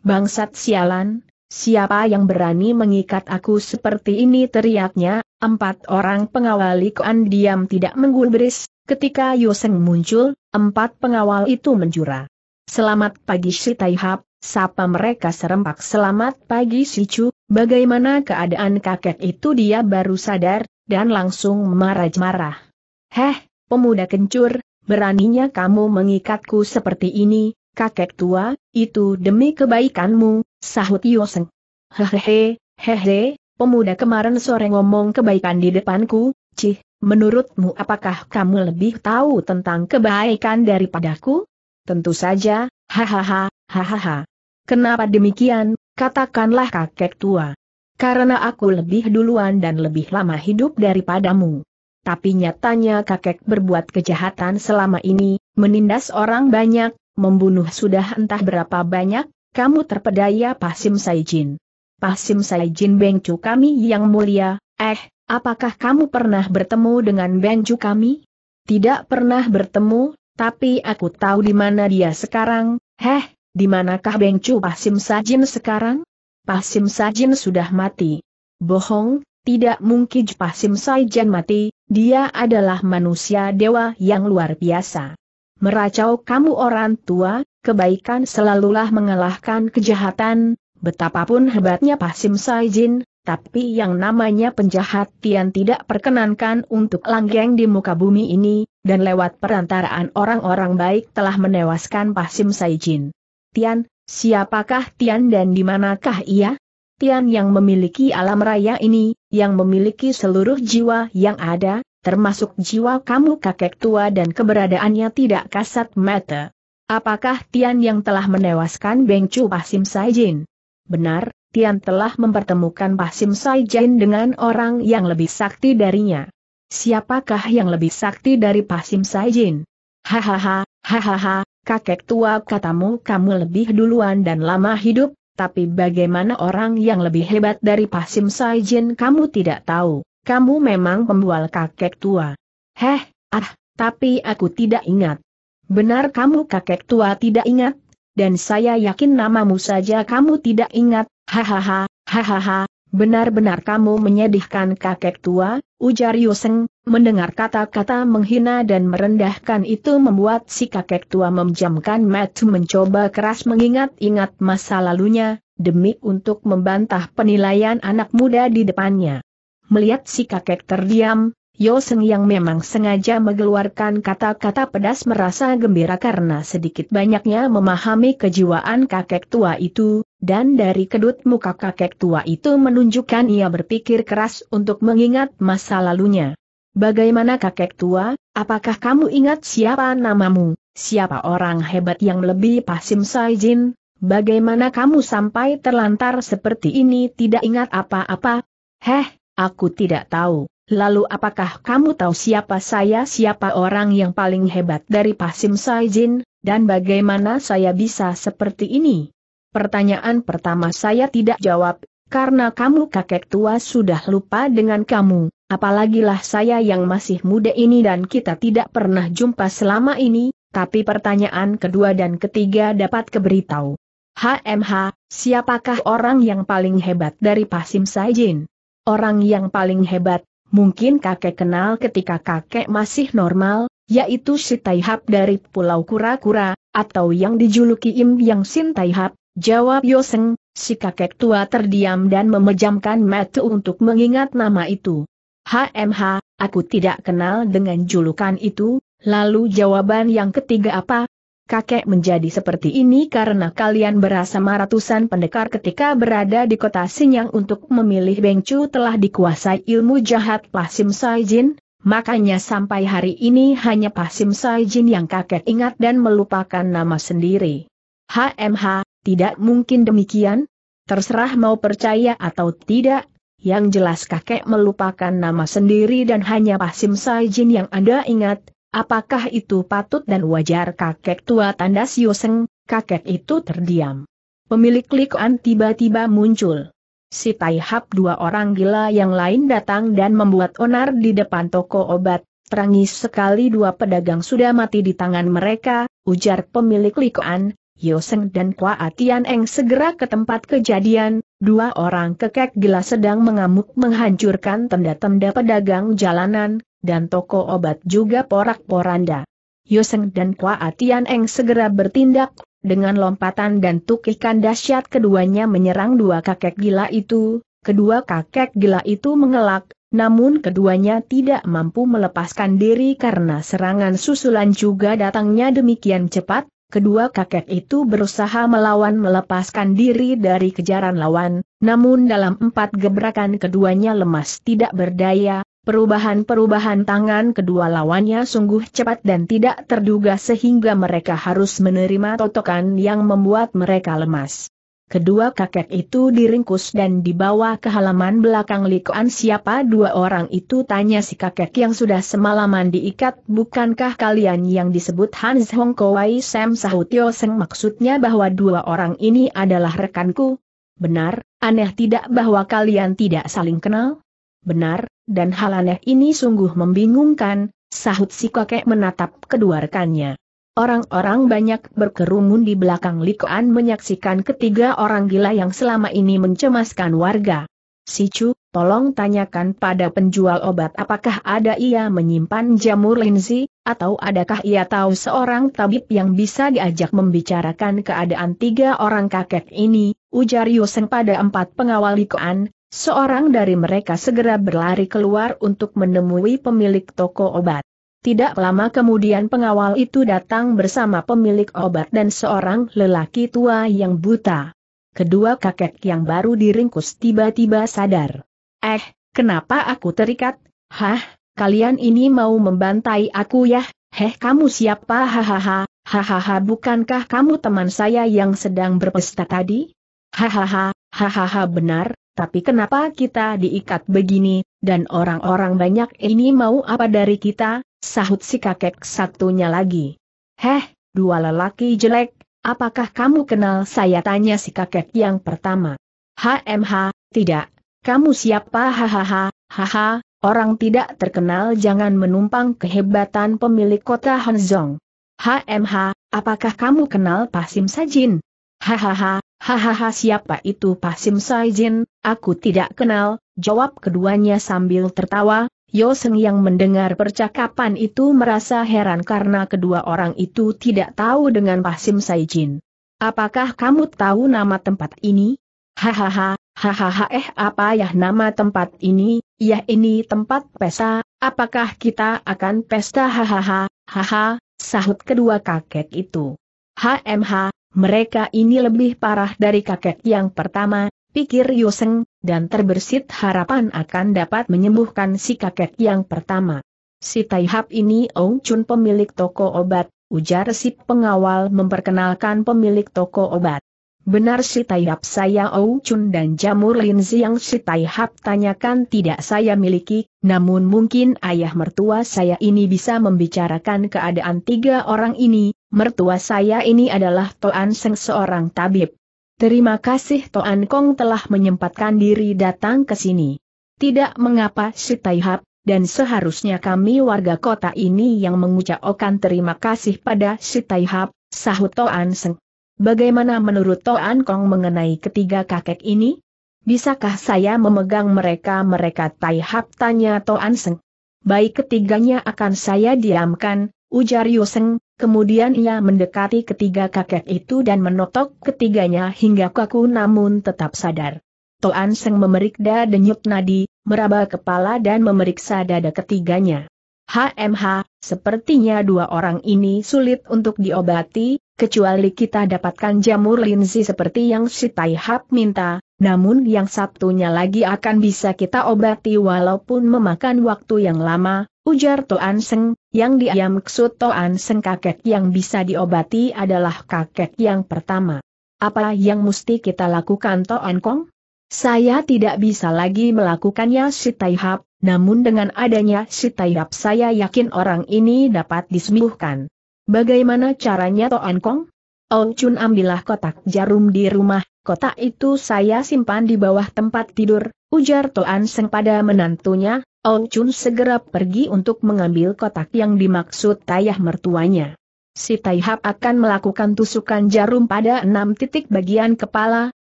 Bangsat sialan, siapa yang berani mengikat aku seperti ini teriaknya, Empat orang pengawali Koan diam tidak menggubris, Ketika Yoseng muncul, empat pengawal itu menjura. Selamat pagi si Taihap, sapa mereka serempak selamat pagi si Chu, bagaimana keadaan kakek itu dia baru sadar, dan langsung marah-marah. Heh, pemuda kencur, beraninya kamu mengikatku seperti ini, kakek tua, itu demi kebaikanmu, sahut Yoseng. Hehehe, hehe, pemuda kemarin sore ngomong kebaikan di depanku, cih, Menurutmu apakah kamu lebih tahu tentang kebaikan daripadaku? Tentu saja, hahaha, hahaha. Kenapa demikian, katakanlah kakek tua. Karena aku lebih duluan dan lebih lama hidup daripadamu. Tapi nyatanya kakek berbuat kejahatan selama ini, menindas orang banyak, membunuh sudah entah berapa banyak, kamu terpedaya Pasim Saijin. Pasim Saijin Bengcu kami yang mulia, eh, Apakah kamu pernah bertemu dengan Benju kami? Tidak pernah bertemu, tapi aku tahu di mana dia sekarang, heh, di manakah Benju Pasim Sajin sekarang? Pasim Sajin sudah mati. Bohong, tidak mungkin Pasim Sajin mati, dia adalah manusia dewa yang luar biasa. Meracau kamu orang tua, kebaikan selalulah mengalahkan kejahatan, betapapun hebatnya Pasim Sajin. Tapi yang namanya penjahat Tian tidak perkenankan untuk langgeng di muka bumi ini, dan lewat perantaraan orang-orang baik telah menewaskan Pasim Saijin. Tian, siapakah Tian dan di manakah ia? Tian yang memiliki alam raya ini, yang memiliki seluruh jiwa yang ada, termasuk jiwa kamu kakek tua dan keberadaannya tidak kasat mata. Apakah Tian yang telah menewaskan Beng Pasim Saijin? Benar, Tian telah mempertemukan Pasim Saijen dengan orang yang lebih sakti darinya. Siapakah yang lebih sakti dari Pasim Saijin? Hahaha, hahaha, kakek tua katamu kamu lebih duluan dan lama hidup, tapi bagaimana orang yang lebih hebat dari Pasim Saijin kamu tidak tahu, kamu memang pembual kakek tua. Heh, ah, tapi aku tidak ingat. Benar kamu kakek tua tidak ingat? dan saya yakin namamu saja kamu tidak ingat, hahaha, hahaha, benar-benar kamu menyedihkan kakek tua, ujar Yoseng, mendengar kata-kata menghina dan merendahkan itu membuat si kakek tua memjamkan Matt mencoba keras mengingat-ingat masa lalunya, demi untuk membantah penilaian anak muda di depannya. Melihat si kakek terdiam, Yoseng yang memang sengaja mengeluarkan kata-kata pedas merasa gembira karena sedikit banyaknya memahami kejiwaan kakek tua itu, dan dari kedut muka kakek tua itu menunjukkan ia berpikir keras untuk mengingat masa lalunya. Bagaimana kakek tua, apakah kamu ingat siapa namamu, siapa orang hebat yang lebih pasim saizin? bagaimana kamu sampai terlantar seperti ini tidak ingat apa-apa? Heh, aku tidak tahu. Lalu apakah kamu tahu siapa saya siapa orang yang paling hebat dari Pasim Saijin, dan bagaimana saya bisa seperti ini? Pertanyaan pertama saya tidak jawab, karena kamu kakek tua sudah lupa dengan kamu, apalagi lah saya yang masih muda ini dan kita tidak pernah jumpa selama ini, tapi pertanyaan kedua dan ketiga dapat keberitahu. HMH, siapakah orang yang paling hebat dari Pasim Saijin? Orang yang paling hebat, mungkin kakek kenal ketika kakek masih normal, yaitu si Taihap dari Pulau Kura-Kura, atau yang dijuluki Im Yang Sin Taihap, jawab Yoseng, si kakek tua terdiam dan memejamkan mata untuk mengingat nama itu. HMH, aku tidak kenal dengan julukan itu, lalu jawaban yang ketiga apa, kakek menjadi seperti ini karena kalian bersama ratusan pendekar ketika berada di kota Sinyang untuk memilih Bengcu telah dikuasai ilmu jahat Pasim Saijin, makanya sampai hari ini hanya Pasim Saijin yang kakek ingat dan melupakan nama sendiri. HMH, tidak mungkin demikian? Terserah mau percaya atau tidak, yang jelas kakek melupakan nama sendiri dan hanya Pasim Saijin yang Anda ingat, Apakah itu patut dan wajar kakek tua tandas Yoseng, kakek itu terdiam. Pemilik Likuan tiba-tiba muncul. Si Taihap dua orang gila yang lain datang dan membuat onar di depan toko obat, Terangis sekali dua pedagang sudah mati di tangan mereka, ujar pemilik Likuan, Yoseng dan Kwa Atian Eng segera ke tempat kejadian, dua orang kekek gila sedang mengamuk menghancurkan tenda-tenda pedagang jalanan, dan toko obat juga porak-poranda. Yoseng dan Kwa Atian Eng segera bertindak, dengan lompatan dan tukikan dahsyat keduanya menyerang dua kakek gila itu, kedua kakek gila itu mengelak, namun keduanya tidak mampu melepaskan diri karena serangan susulan juga datangnya demikian cepat, kedua kakek itu berusaha melawan melepaskan diri dari kejaran lawan, namun dalam empat gebrakan keduanya lemas tidak berdaya, Perubahan-perubahan tangan kedua lawannya sungguh cepat dan tidak terduga sehingga mereka harus menerima totokan yang membuat mereka lemas. Kedua kakek itu diringkus dan dibawa ke halaman belakang likuan siapa dua orang itu tanya si kakek yang sudah semalaman diikat bukankah kalian yang disebut Hans Hong Kowai Sam Sahutio Seng maksudnya bahwa dua orang ini adalah rekanku? Benar, aneh tidak bahwa kalian tidak saling kenal? Benar, dan hal aneh ini sungguh membingungkan, sahut si kakek menatap kedua rekannya. Orang-orang banyak berkerumun di belakang Likoan menyaksikan ketiga orang gila yang selama ini mencemaskan warga. Si Chu, tolong tanyakan pada penjual obat apakah ada ia menyimpan jamur linzi, atau adakah ia tahu seorang tabib yang bisa diajak membicarakan keadaan tiga orang kakek ini, ujar Yoseng pada empat pengawal Likoan, Seorang dari mereka segera berlari keluar untuk menemui pemilik toko obat. Tidak lama kemudian pengawal itu datang bersama pemilik obat dan seorang lelaki tua yang buta. Kedua kakek yang baru diringkus tiba-tiba sadar. Eh, kenapa aku terikat? Hah, kalian ini mau membantai aku ya? Heh kamu siapa hahaha, hahaha bukankah kamu teman saya yang sedang berpesta tadi? Hahaha, hahaha benar, tapi kenapa kita diikat begini, dan orang-orang banyak ini mau apa dari kita, sahut si kakek satunya lagi. Heh, dua lelaki jelek, apakah kamu kenal saya tanya si kakek yang pertama. HMH, tidak, kamu siapa hahaha, haha, orang tidak terkenal jangan menumpang kehebatan pemilik kota Hanzong. HMH, apakah kamu kenal Pasim Sajin? Hahaha, Hahaha siapa itu Pasim Saijin, aku tidak kenal, jawab keduanya sambil tertawa, Yoseng yang mendengar percakapan itu merasa heran karena kedua orang itu tidak tahu dengan Pasim Saijin. Apakah kamu tahu nama tempat ini? Hahaha, hahaha eh apa ya nama tempat ini, ya ini tempat pesta, apakah kita akan pesta hahaha, haha, sahut kedua kakek itu. HMH, mereka ini lebih parah dari kakek yang pertama, pikir Yoseng, dan terbersit harapan akan dapat menyembuhkan si kakek yang pertama. Si Taihap ini Ong Chun pemilik toko obat, ujar si pengawal memperkenalkan pemilik toko obat. Benar si Taihap saya Ou Chun dan Jamur Lin yang si Taihap tanyakan tidak saya miliki, namun mungkin ayah mertua saya ini bisa membicarakan keadaan tiga orang ini, mertua saya ini adalah Toan Seng seorang tabib. Terima kasih Toan Kong telah menyempatkan diri datang ke sini. Tidak mengapa si Taihap, dan seharusnya kami warga kota ini yang mengucapkan terima kasih pada si Taihap, sahut Toan Seng. Bagaimana menurut Toan Kong mengenai ketiga kakek ini? Bisakah saya memegang mereka-mereka Tai Hap tanya Toan Seng. Baik ketiganya akan saya diamkan, ujar Yoseng, kemudian ia mendekati ketiga kakek itu dan menotok ketiganya hingga kaku namun tetap sadar. Toan Seng memeriksa denyut nadi, meraba kepala dan memeriksa dada ketiganya. HMH, sepertinya dua orang ini sulit untuk diobati, Kecuali kita dapatkan jamur linzi seperti yang si Taihap minta, namun yang Sabtunya lagi akan bisa kita obati walaupun memakan waktu yang lama, ujar Toan Seng, yang dia maksud Toan Seng kakek yang bisa diobati adalah kakek yang pertama. Apa yang mesti kita lakukan Toan Kong? Saya tidak bisa lagi melakukannya si Taihap, namun dengan adanya si Taihap saya yakin orang ini dapat disembuhkan. Bagaimana caranya Toan Kong? Oh Chun ambillah kotak jarum di rumah, kotak itu saya simpan di bawah tempat tidur, ujar Toan Seng pada menantunya, Ong Chun segera pergi untuk mengambil kotak yang dimaksud tayah mertuanya. Si Taihap akan melakukan tusukan jarum pada 6 titik bagian kepala,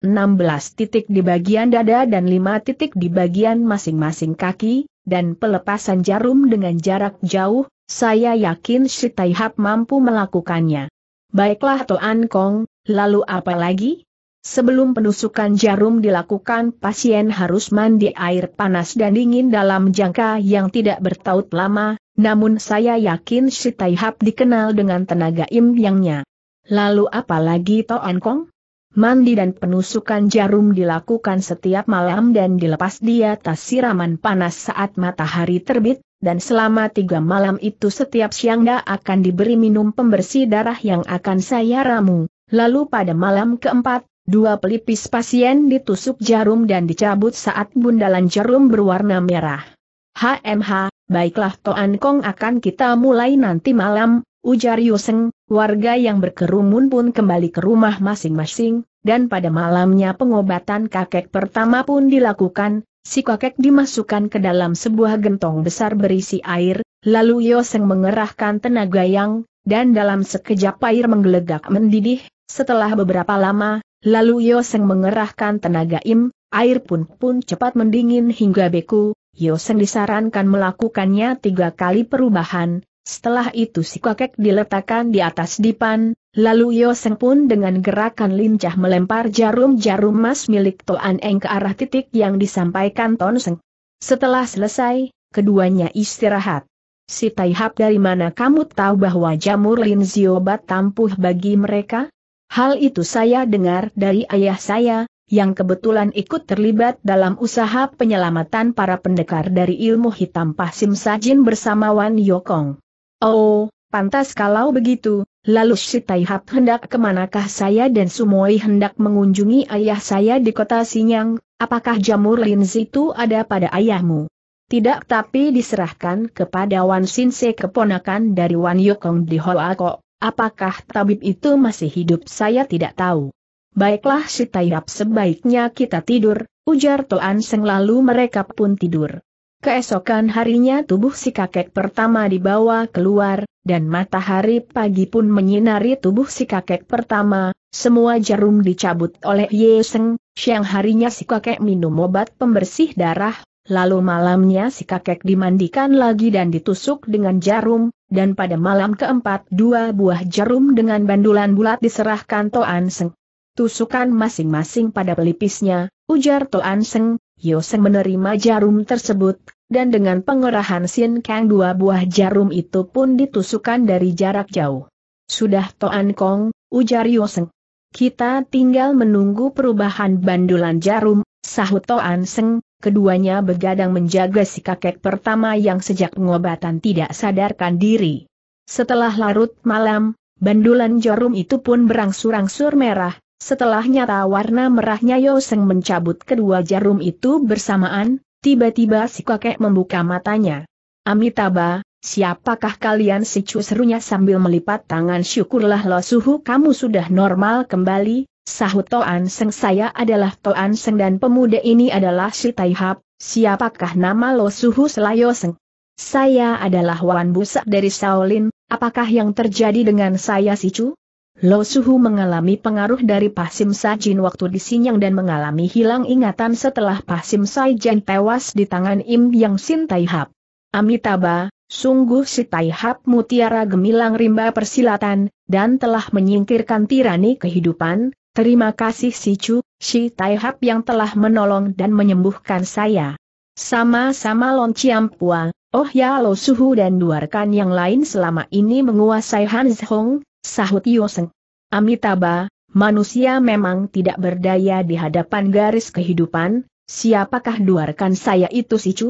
16 titik di bagian dada dan 5 titik di bagian masing-masing kaki, dan pelepasan jarum dengan jarak jauh, saya yakin si Taihap mampu melakukannya. Baiklah Toan Kong, lalu apa lagi? Sebelum penusukan jarum dilakukan pasien harus mandi air panas dan dingin dalam jangka yang tidak bertaut lama, namun saya yakin si Taihap dikenal dengan tenaga im yangnya. Lalu apa lagi Toan Kong? Mandi dan penusukan jarum dilakukan setiap malam dan dilepas di atas siraman panas saat matahari terbit, dan selama tiga malam itu setiap siang dia akan diberi minum pembersih darah yang akan saya ramu. Lalu pada malam keempat, dua pelipis pasien ditusuk jarum dan dicabut saat bundalan jarum berwarna merah. HMH, baiklah Toan Kong akan kita mulai nanti malam, ujar Yuseng, warga yang berkerumun pun kembali ke rumah masing-masing, dan pada malamnya pengobatan kakek pertama pun dilakukan, Si kakek dimasukkan ke dalam sebuah gentong besar berisi air, lalu Yoseng mengerahkan tenaga yang, dan dalam sekejap air menggelegak mendidih, setelah beberapa lama, lalu Yoseng mengerahkan tenaga im, air pun pun cepat mendingin hingga beku, Yoseng disarankan melakukannya tiga kali perubahan, setelah itu si kakek diletakkan di atas dipan, lalu Yoseng pun dengan gerakan lincah melempar jarum-jarum emas milik Toan Eng ke arah titik yang disampaikan Ton Seng. Setelah selesai, keduanya istirahat. Si Taihap dari mana kamu tahu bahwa jamur Linziobat Ziobat tampuh bagi mereka? Hal itu saya dengar dari ayah saya, yang kebetulan ikut terlibat dalam usaha penyelamatan para pendekar dari ilmu hitam Pasim Sajin bersama Wan Yokong. Oh, pantas kalau begitu, lalu si Taihap hendak kemanakah saya dan Sumoi hendak mengunjungi ayah saya di kota Sinyang, apakah jamur linzi itu ada pada ayahmu? Tidak tapi diserahkan kepada Wan Sinse keponakan dari Wan Yukong di Hoako, apakah tabib itu masih hidup saya tidak tahu. Baiklah si Shitaihap sebaiknya kita tidur, ujar Toan Seng lalu mereka pun tidur. Keesokan harinya tubuh si kakek pertama dibawa keluar, dan matahari pagi pun menyinari tubuh si kakek pertama, semua jarum dicabut oleh Ye Yeseng, siang harinya si kakek minum obat pembersih darah, lalu malamnya si kakek dimandikan lagi dan ditusuk dengan jarum, dan pada malam keempat dua buah jarum dengan bandulan bulat diserahkan Toan Seng. Tusukan masing-masing pada pelipisnya, ujar Toan Seng, Yoseng menerima jarum tersebut, dan dengan pengerahan Sin Kang dua buah jarum itu pun ditusukkan dari jarak jauh. Sudah Toan Kong, ujar Yoseng. Kita tinggal menunggu perubahan bandulan jarum, sahut Toan Seng, keduanya begadang menjaga si kakek pertama yang sejak pengobatan tidak sadarkan diri. Setelah larut malam, bandulan jarum itu pun berangsur-angsur merah, setelah nyata warna merahnya Yoseng mencabut kedua jarum itu bersamaan, tiba-tiba si kakek membuka matanya. Amitabha, siapakah kalian si cu serunya sambil melipat tangan syukurlah lo suhu kamu sudah normal kembali, sahut Toan Seng saya adalah Toan Seng dan pemuda ini adalah si Taihap, siapakah nama lo suhu selai Yoseng? Saya adalah Wan Busak dari Shaolin, apakah yang terjadi dengan saya si cu? Lo Suhu mengalami pengaruh dari Pasim Sajin waktu disinyang dan mengalami hilang ingatan setelah Pasim Sajin tewas di tangan Im Yang Sin Taihap. Amitabha, sungguh si Taihap mutiara gemilang rimba persilatan, dan telah menyingkirkan tirani kehidupan, terima kasih si Chu, si Taihap yang telah menolong dan menyembuhkan saya. Sama-sama Lon Ciampua, Oh ya Lo Suhu dan dua rekan yang lain selama ini menguasai Hans Hong, sahut Yoseng. Amitabha, manusia memang tidak berdaya di hadapan garis kehidupan, siapakah duarkan saya itu Chu?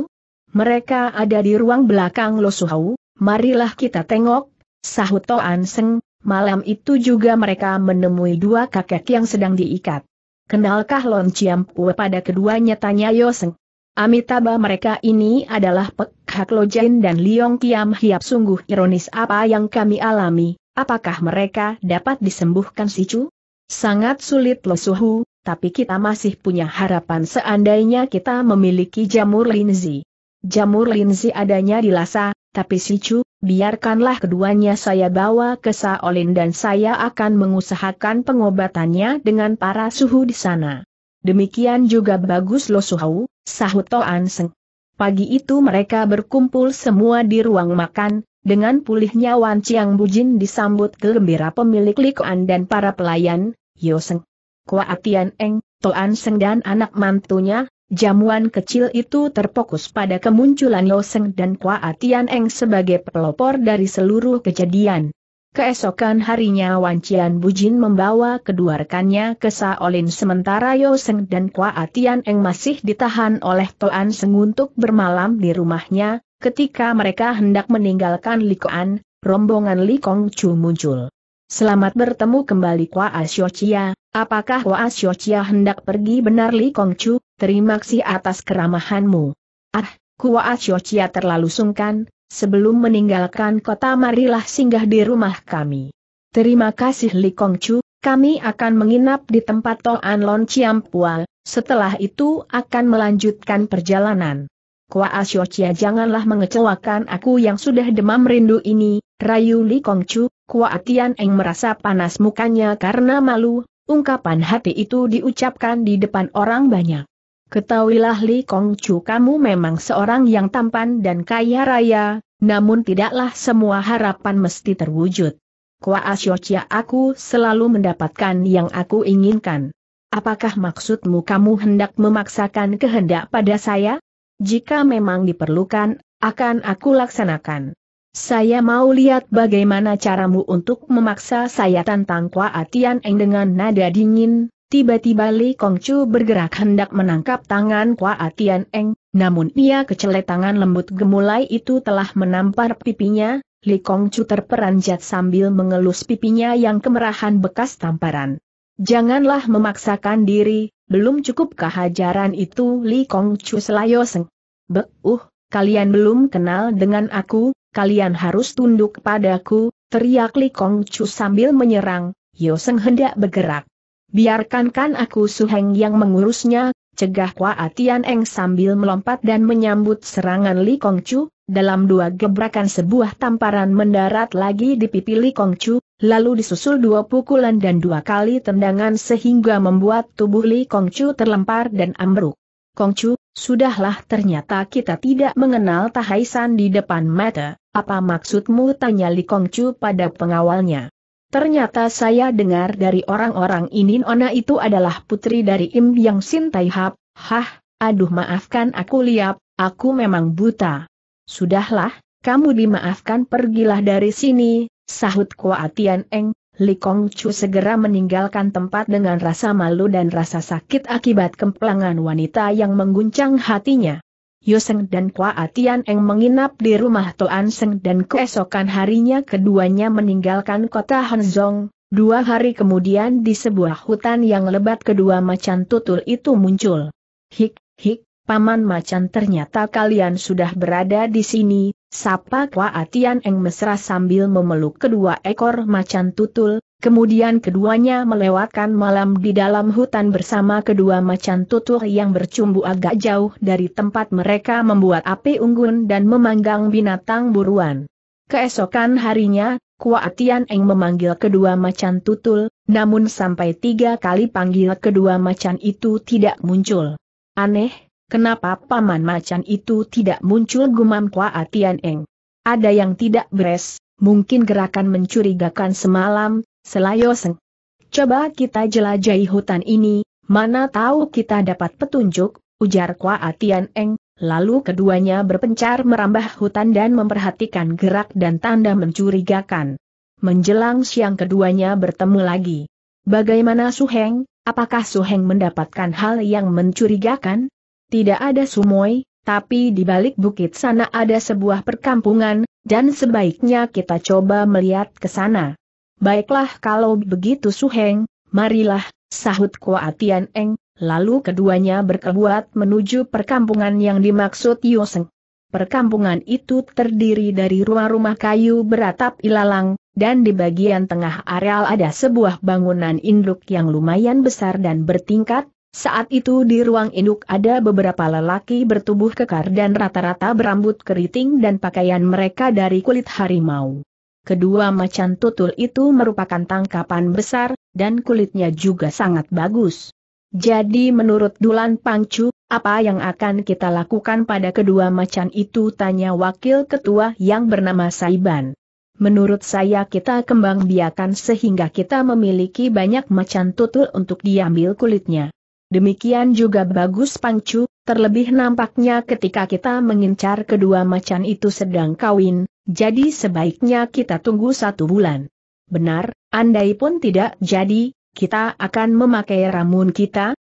Mereka ada di ruang belakang Suhau, marilah kita tengok, sahut Toan Seng, malam itu juga mereka menemui dua kakek yang sedang diikat. Kenalkah Lon Chiam pada keduanya tanya Yoseng. Amitabha mereka ini adalah Pek Hak Lojen dan Liong Kiam Hiap sungguh ironis apa yang kami alami. Apakah mereka dapat disembuhkan si Chu? Sangat sulit loh Suhu, tapi kita masih punya harapan seandainya kita memiliki jamur linzi. Jamur linzi adanya di Lhasa, tapi si Chu, biarkanlah keduanya saya bawa ke Saolin dan saya akan mengusahakan pengobatannya dengan para suhu di sana. Demikian juga bagus loh Suhu, sahut Toan Seng. Pagi itu mereka berkumpul semua di ruang makan, dengan pulihnya Wan Chiang Bujin disambut gelembira pemilik Likuan dan para pelayan, Yoseng, Kuatian Eng, Toan Seng dan anak mantunya, jamuan kecil itu terfokus pada kemunculan Yoseng dan Kuatian Eng sebagai pelopor dari seluruh kejadian. Keesokan harinya Wan Cian Bujin membawa kedua rekannya ke Saolin sementara Yoseng dan Kua Atian Eng masih ditahan oleh Toan Seng untuk bermalam di rumahnya, Ketika mereka hendak meninggalkan Likoan, rombongan Li Kong Chu muncul. Selamat bertemu kembali Kwa Asyocia, apakah Kwa Asyocia hendak pergi benar Li Kong Chu, terima kasih atas keramahanmu. Ah, Kwa Asyocia terlalu sungkan, sebelum meninggalkan kota marilah singgah di rumah kami. Terima kasih Li Kong Chu, kami akan menginap di tempat Toan Lon Pua, setelah itu akan melanjutkan perjalanan. Kua Asyocia janganlah mengecewakan aku yang sudah demam rindu ini, rayu Li Kongcu, Kua Atian Eng merasa panas mukanya karena malu, ungkapan hati itu diucapkan di depan orang banyak. Ketahuilah Li Kongcu kamu memang seorang yang tampan dan kaya raya, namun tidaklah semua harapan mesti terwujud. Kua Asyocia aku selalu mendapatkan yang aku inginkan. Apakah maksudmu kamu hendak memaksakan kehendak pada saya? Jika memang diperlukan, akan aku laksanakan. Saya mau lihat bagaimana caramu untuk memaksa saya tantang Kwa Atian Eng dengan nada dingin. Tiba-tiba Li Kongcu bergerak hendak menangkap tangan Kwa Atian Eng, namun ia kecelet tangan lembut gemulai itu telah menampar pipinya, Li Kongcu terperanjat sambil mengelus pipinya yang kemerahan bekas tamparan. Janganlah memaksakan diri, belum cukup kehajaran itu Li Kong Chu Selayoseng? Beuh, kalian belum kenal dengan aku, kalian harus tunduk padaku, teriak Li Kong Chu sambil menyerang, Yoseng hendak bergerak. Biarkan kan aku Suheng yang mengurusnya, cegah Kwa Tian Eng sambil melompat dan menyambut serangan Li Kong Chu, dalam dua gebrakan sebuah tamparan mendarat lagi di pipi Li Kong Chu, lalu disusul dua pukulan dan dua kali tendangan sehingga membuat tubuh Li Kong Chu terlempar dan ambruk. Kong Chu, sudahlah ternyata kita tidak mengenal Tahaisan di depan mata, apa maksudmu tanya Li Kong Chu pada pengawalnya. Ternyata saya dengar dari orang-orang ini Nona itu adalah putri dari Im Yang Sintai Hap, hah, aduh maafkan aku liap, aku memang buta. Sudahlah, kamu dimaafkan pergilah dari sini, sahut Kuatian Eng, Li Kong Chu segera meninggalkan tempat dengan rasa malu dan rasa sakit akibat kemplangan wanita yang mengguncang hatinya. Yoseng dan Kwa Atian Eng menginap di rumah Toan Seng dan keesokan harinya keduanya meninggalkan kota Hanzong. Dua hari kemudian di sebuah hutan yang lebat kedua macan tutul itu muncul. Hik, hik, paman macan ternyata kalian sudah berada di sini, sapa Kwa Atian Eng mesra sambil memeluk kedua ekor macan tutul, Kemudian keduanya melewatkan malam di dalam hutan bersama kedua macan tutul yang bercumbu agak jauh dari tempat mereka membuat api unggun dan memanggang binatang buruan. Keesokan harinya, Kuatian Eng memanggil kedua macan tutul, namun sampai tiga kali panggil kedua macan itu tidak muncul. Aneh, kenapa paman macan itu tidak muncul gumam Kuatian Eng? Ada yang tidak beres, mungkin gerakan mencurigakan semalam, Selayoseng. Coba kita jelajahi hutan ini, mana tahu kita dapat petunjuk, ujar Kwa Atian Eng, lalu keduanya berpencar merambah hutan dan memperhatikan gerak dan tanda mencurigakan. Menjelang siang keduanya bertemu lagi. Bagaimana Suheng, apakah Suheng mendapatkan hal yang mencurigakan? Tidak ada Sumoy, tapi di balik bukit sana ada sebuah perkampungan, dan sebaiknya kita coba melihat ke sana. Baiklah kalau begitu Suheng, marilah, sahut kuatian Eng, lalu keduanya berkebuat menuju perkampungan yang dimaksud Yoseng. Perkampungan itu terdiri dari rumah-rumah kayu beratap ilalang, dan di bagian tengah areal ada sebuah bangunan induk yang lumayan besar dan bertingkat, saat itu di ruang induk ada beberapa lelaki bertubuh kekar dan rata-rata berambut keriting dan pakaian mereka dari kulit harimau. Kedua macan tutul itu merupakan tangkapan besar, dan kulitnya juga sangat bagus. Jadi menurut Dulan Pangcu, apa yang akan kita lakukan pada kedua macan itu tanya wakil ketua yang bernama Saiban. Menurut saya kita kembang biakan sehingga kita memiliki banyak macan tutul untuk diambil kulitnya. Demikian juga bagus Pangcu, terlebih nampaknya ketika kita mengincar kedua macan itu sedang kawin, jadi sebaiknya kita tunggu satu bulan. Benar, andai pun tidak jadi, kita akan memakai ramun kita,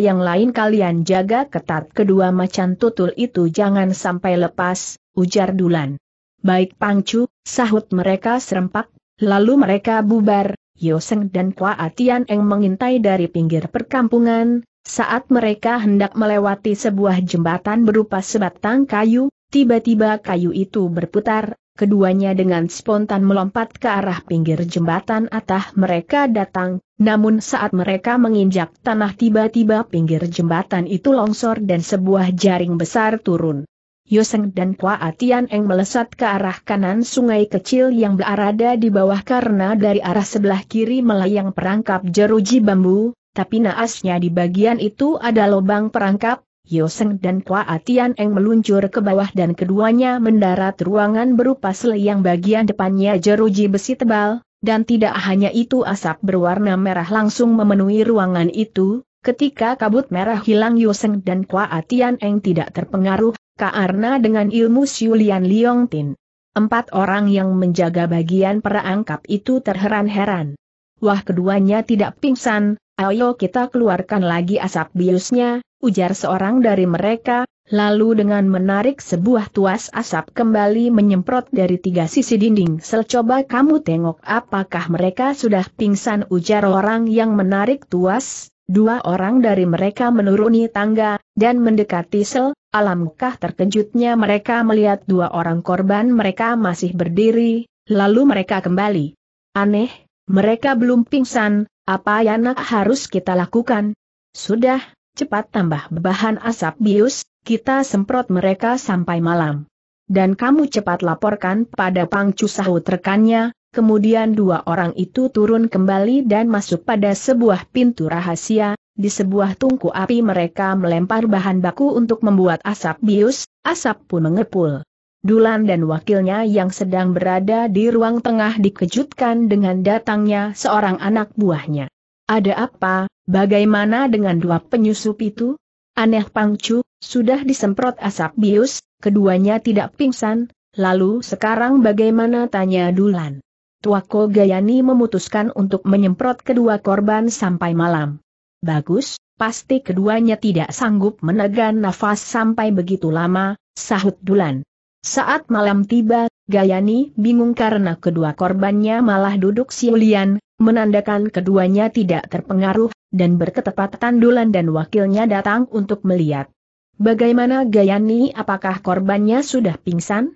yang lain kalian jaga ketat kedua macan tutul itu jangan sampai lepas, ujar Dulan. Baik Pangcu, sahut mereka serempak, lalu mereka bubar, Yoseng dan Kwa Atian Eng mengintai dari pinggir perkampungan, saat mereka hendak melewati sebuah jembatan berupa sebatang kayu, tiba-tiba kayu itu berputar, keduanya dengan spontan melompat ke arah pinggir jembatan atah mereka datang, namun saat mereka menginjak tanah tiba-tiba pinggir jembatan itu longsor dan sebuah jaring besar turun. Yoseng dan Kwa Atian Eng melesat ke arah kanan sungai kecil yang berada di bawah karena dari arah sebelah kiri melayang perangkap jeruji bambu, tapi naasnya di bagian itu ada lubang perangkap, Yoseng dan Kwa Atian Eng meluncur ke bawah dan keduanya mendarat ruangan berupa sel yang bagian depannya jeruji besi tebal, dan tidak hanya itu asap berwarna merah langsung memenuhi ruangan itu, ketika kabut merah hilang Yoseng dan Kwa Atian Eng tidak terpengaruh karena dengan ilmu Siulian Liong Tin, empat orang yang menjaga bagian perangkap itu terheran-heran. Wah keduanya tidak pingsan, ayo kita keluarkan lagi asap biusnya, ujar seorang dari mereka, lalu dengan menarik sebuah tuas asap kembali menyemprot dari tiga sisi dinding sel coba kamu tengok apakah mereka sudah pingsan ujar orang yang menarik tuas, Dua orang dari mereka menuruni tangga, dan mendekati sel, Alamkah terkejutnya mereka melihat dua orang korban mereka masih berdiri, lalu mereka kembali. Aneh, mereka belum pingsan, apa yang nak harus kita lakukan? Sudah, cepat tambah bahan asap bius, kita semprot mereka sampai malam. Dan kamu cepat laporkan pada Pangcu sahut rekannya, kemudian dua orang itu turun kembali dan masuk pada sebuah pintu rahasia, di sebuah tungku api mereka melempar bahan baku untuk membuat asap bius, asap pun mengepul. Dulan dan wakilnya yang sedang berada di ruang tengah dikejutkan dengan datangnya seorang anak buahnya. Ada apa, bagaimana dengan dua penyusup itu? Aneh Pangcu, sudah disemprot asap bius, keduanya tidak pingsan, lalu sekarang bagaimana tanya Dulan. Tuako Gayani memutuskan untuk menyemprot kedua korban sampai malam. Bagus, pasti keduanya tidak sanggup menegan nafas sampai begitu lama, sahut Dulan. Saat malam tiba, Gayani bingung karena kedua korbannya malah duduk siulian, menandakan keduanya tidak terpengaruh, dan berketepatan Dulan dan wakilnya datang untuk melihat. Bagaimana Gayani apakah korbannya sudah pingsan?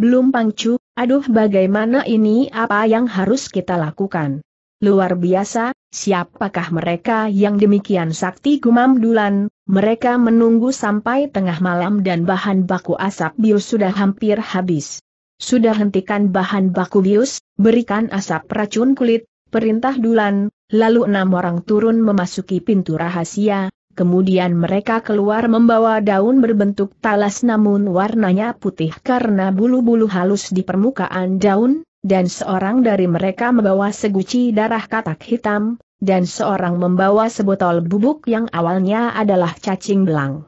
Belum Pangcu, Aduh bagaimana ini apa yang harus kita lakukan? Luar biasa, siapakah mereka yang demikian sakti gumam dulan, mereka menunggu sampai tengah malam dan bahan baku asap bius sudah hampir habis. Sudah hentikan bahan baku bius, berikan asap racun kulit, perintah Dulan, lalu enam orang turun memasuki pintu rahasia, Kemudian mereka keluar membawa daun berbentuk talas namun warnanya putih karena bulu-bulu halus di permukaan daun, dan seorang dari mereka membawa seguci darah katak hitam, dan seorang membawa sebotol bubuk yang awalnya adalah cacing belang.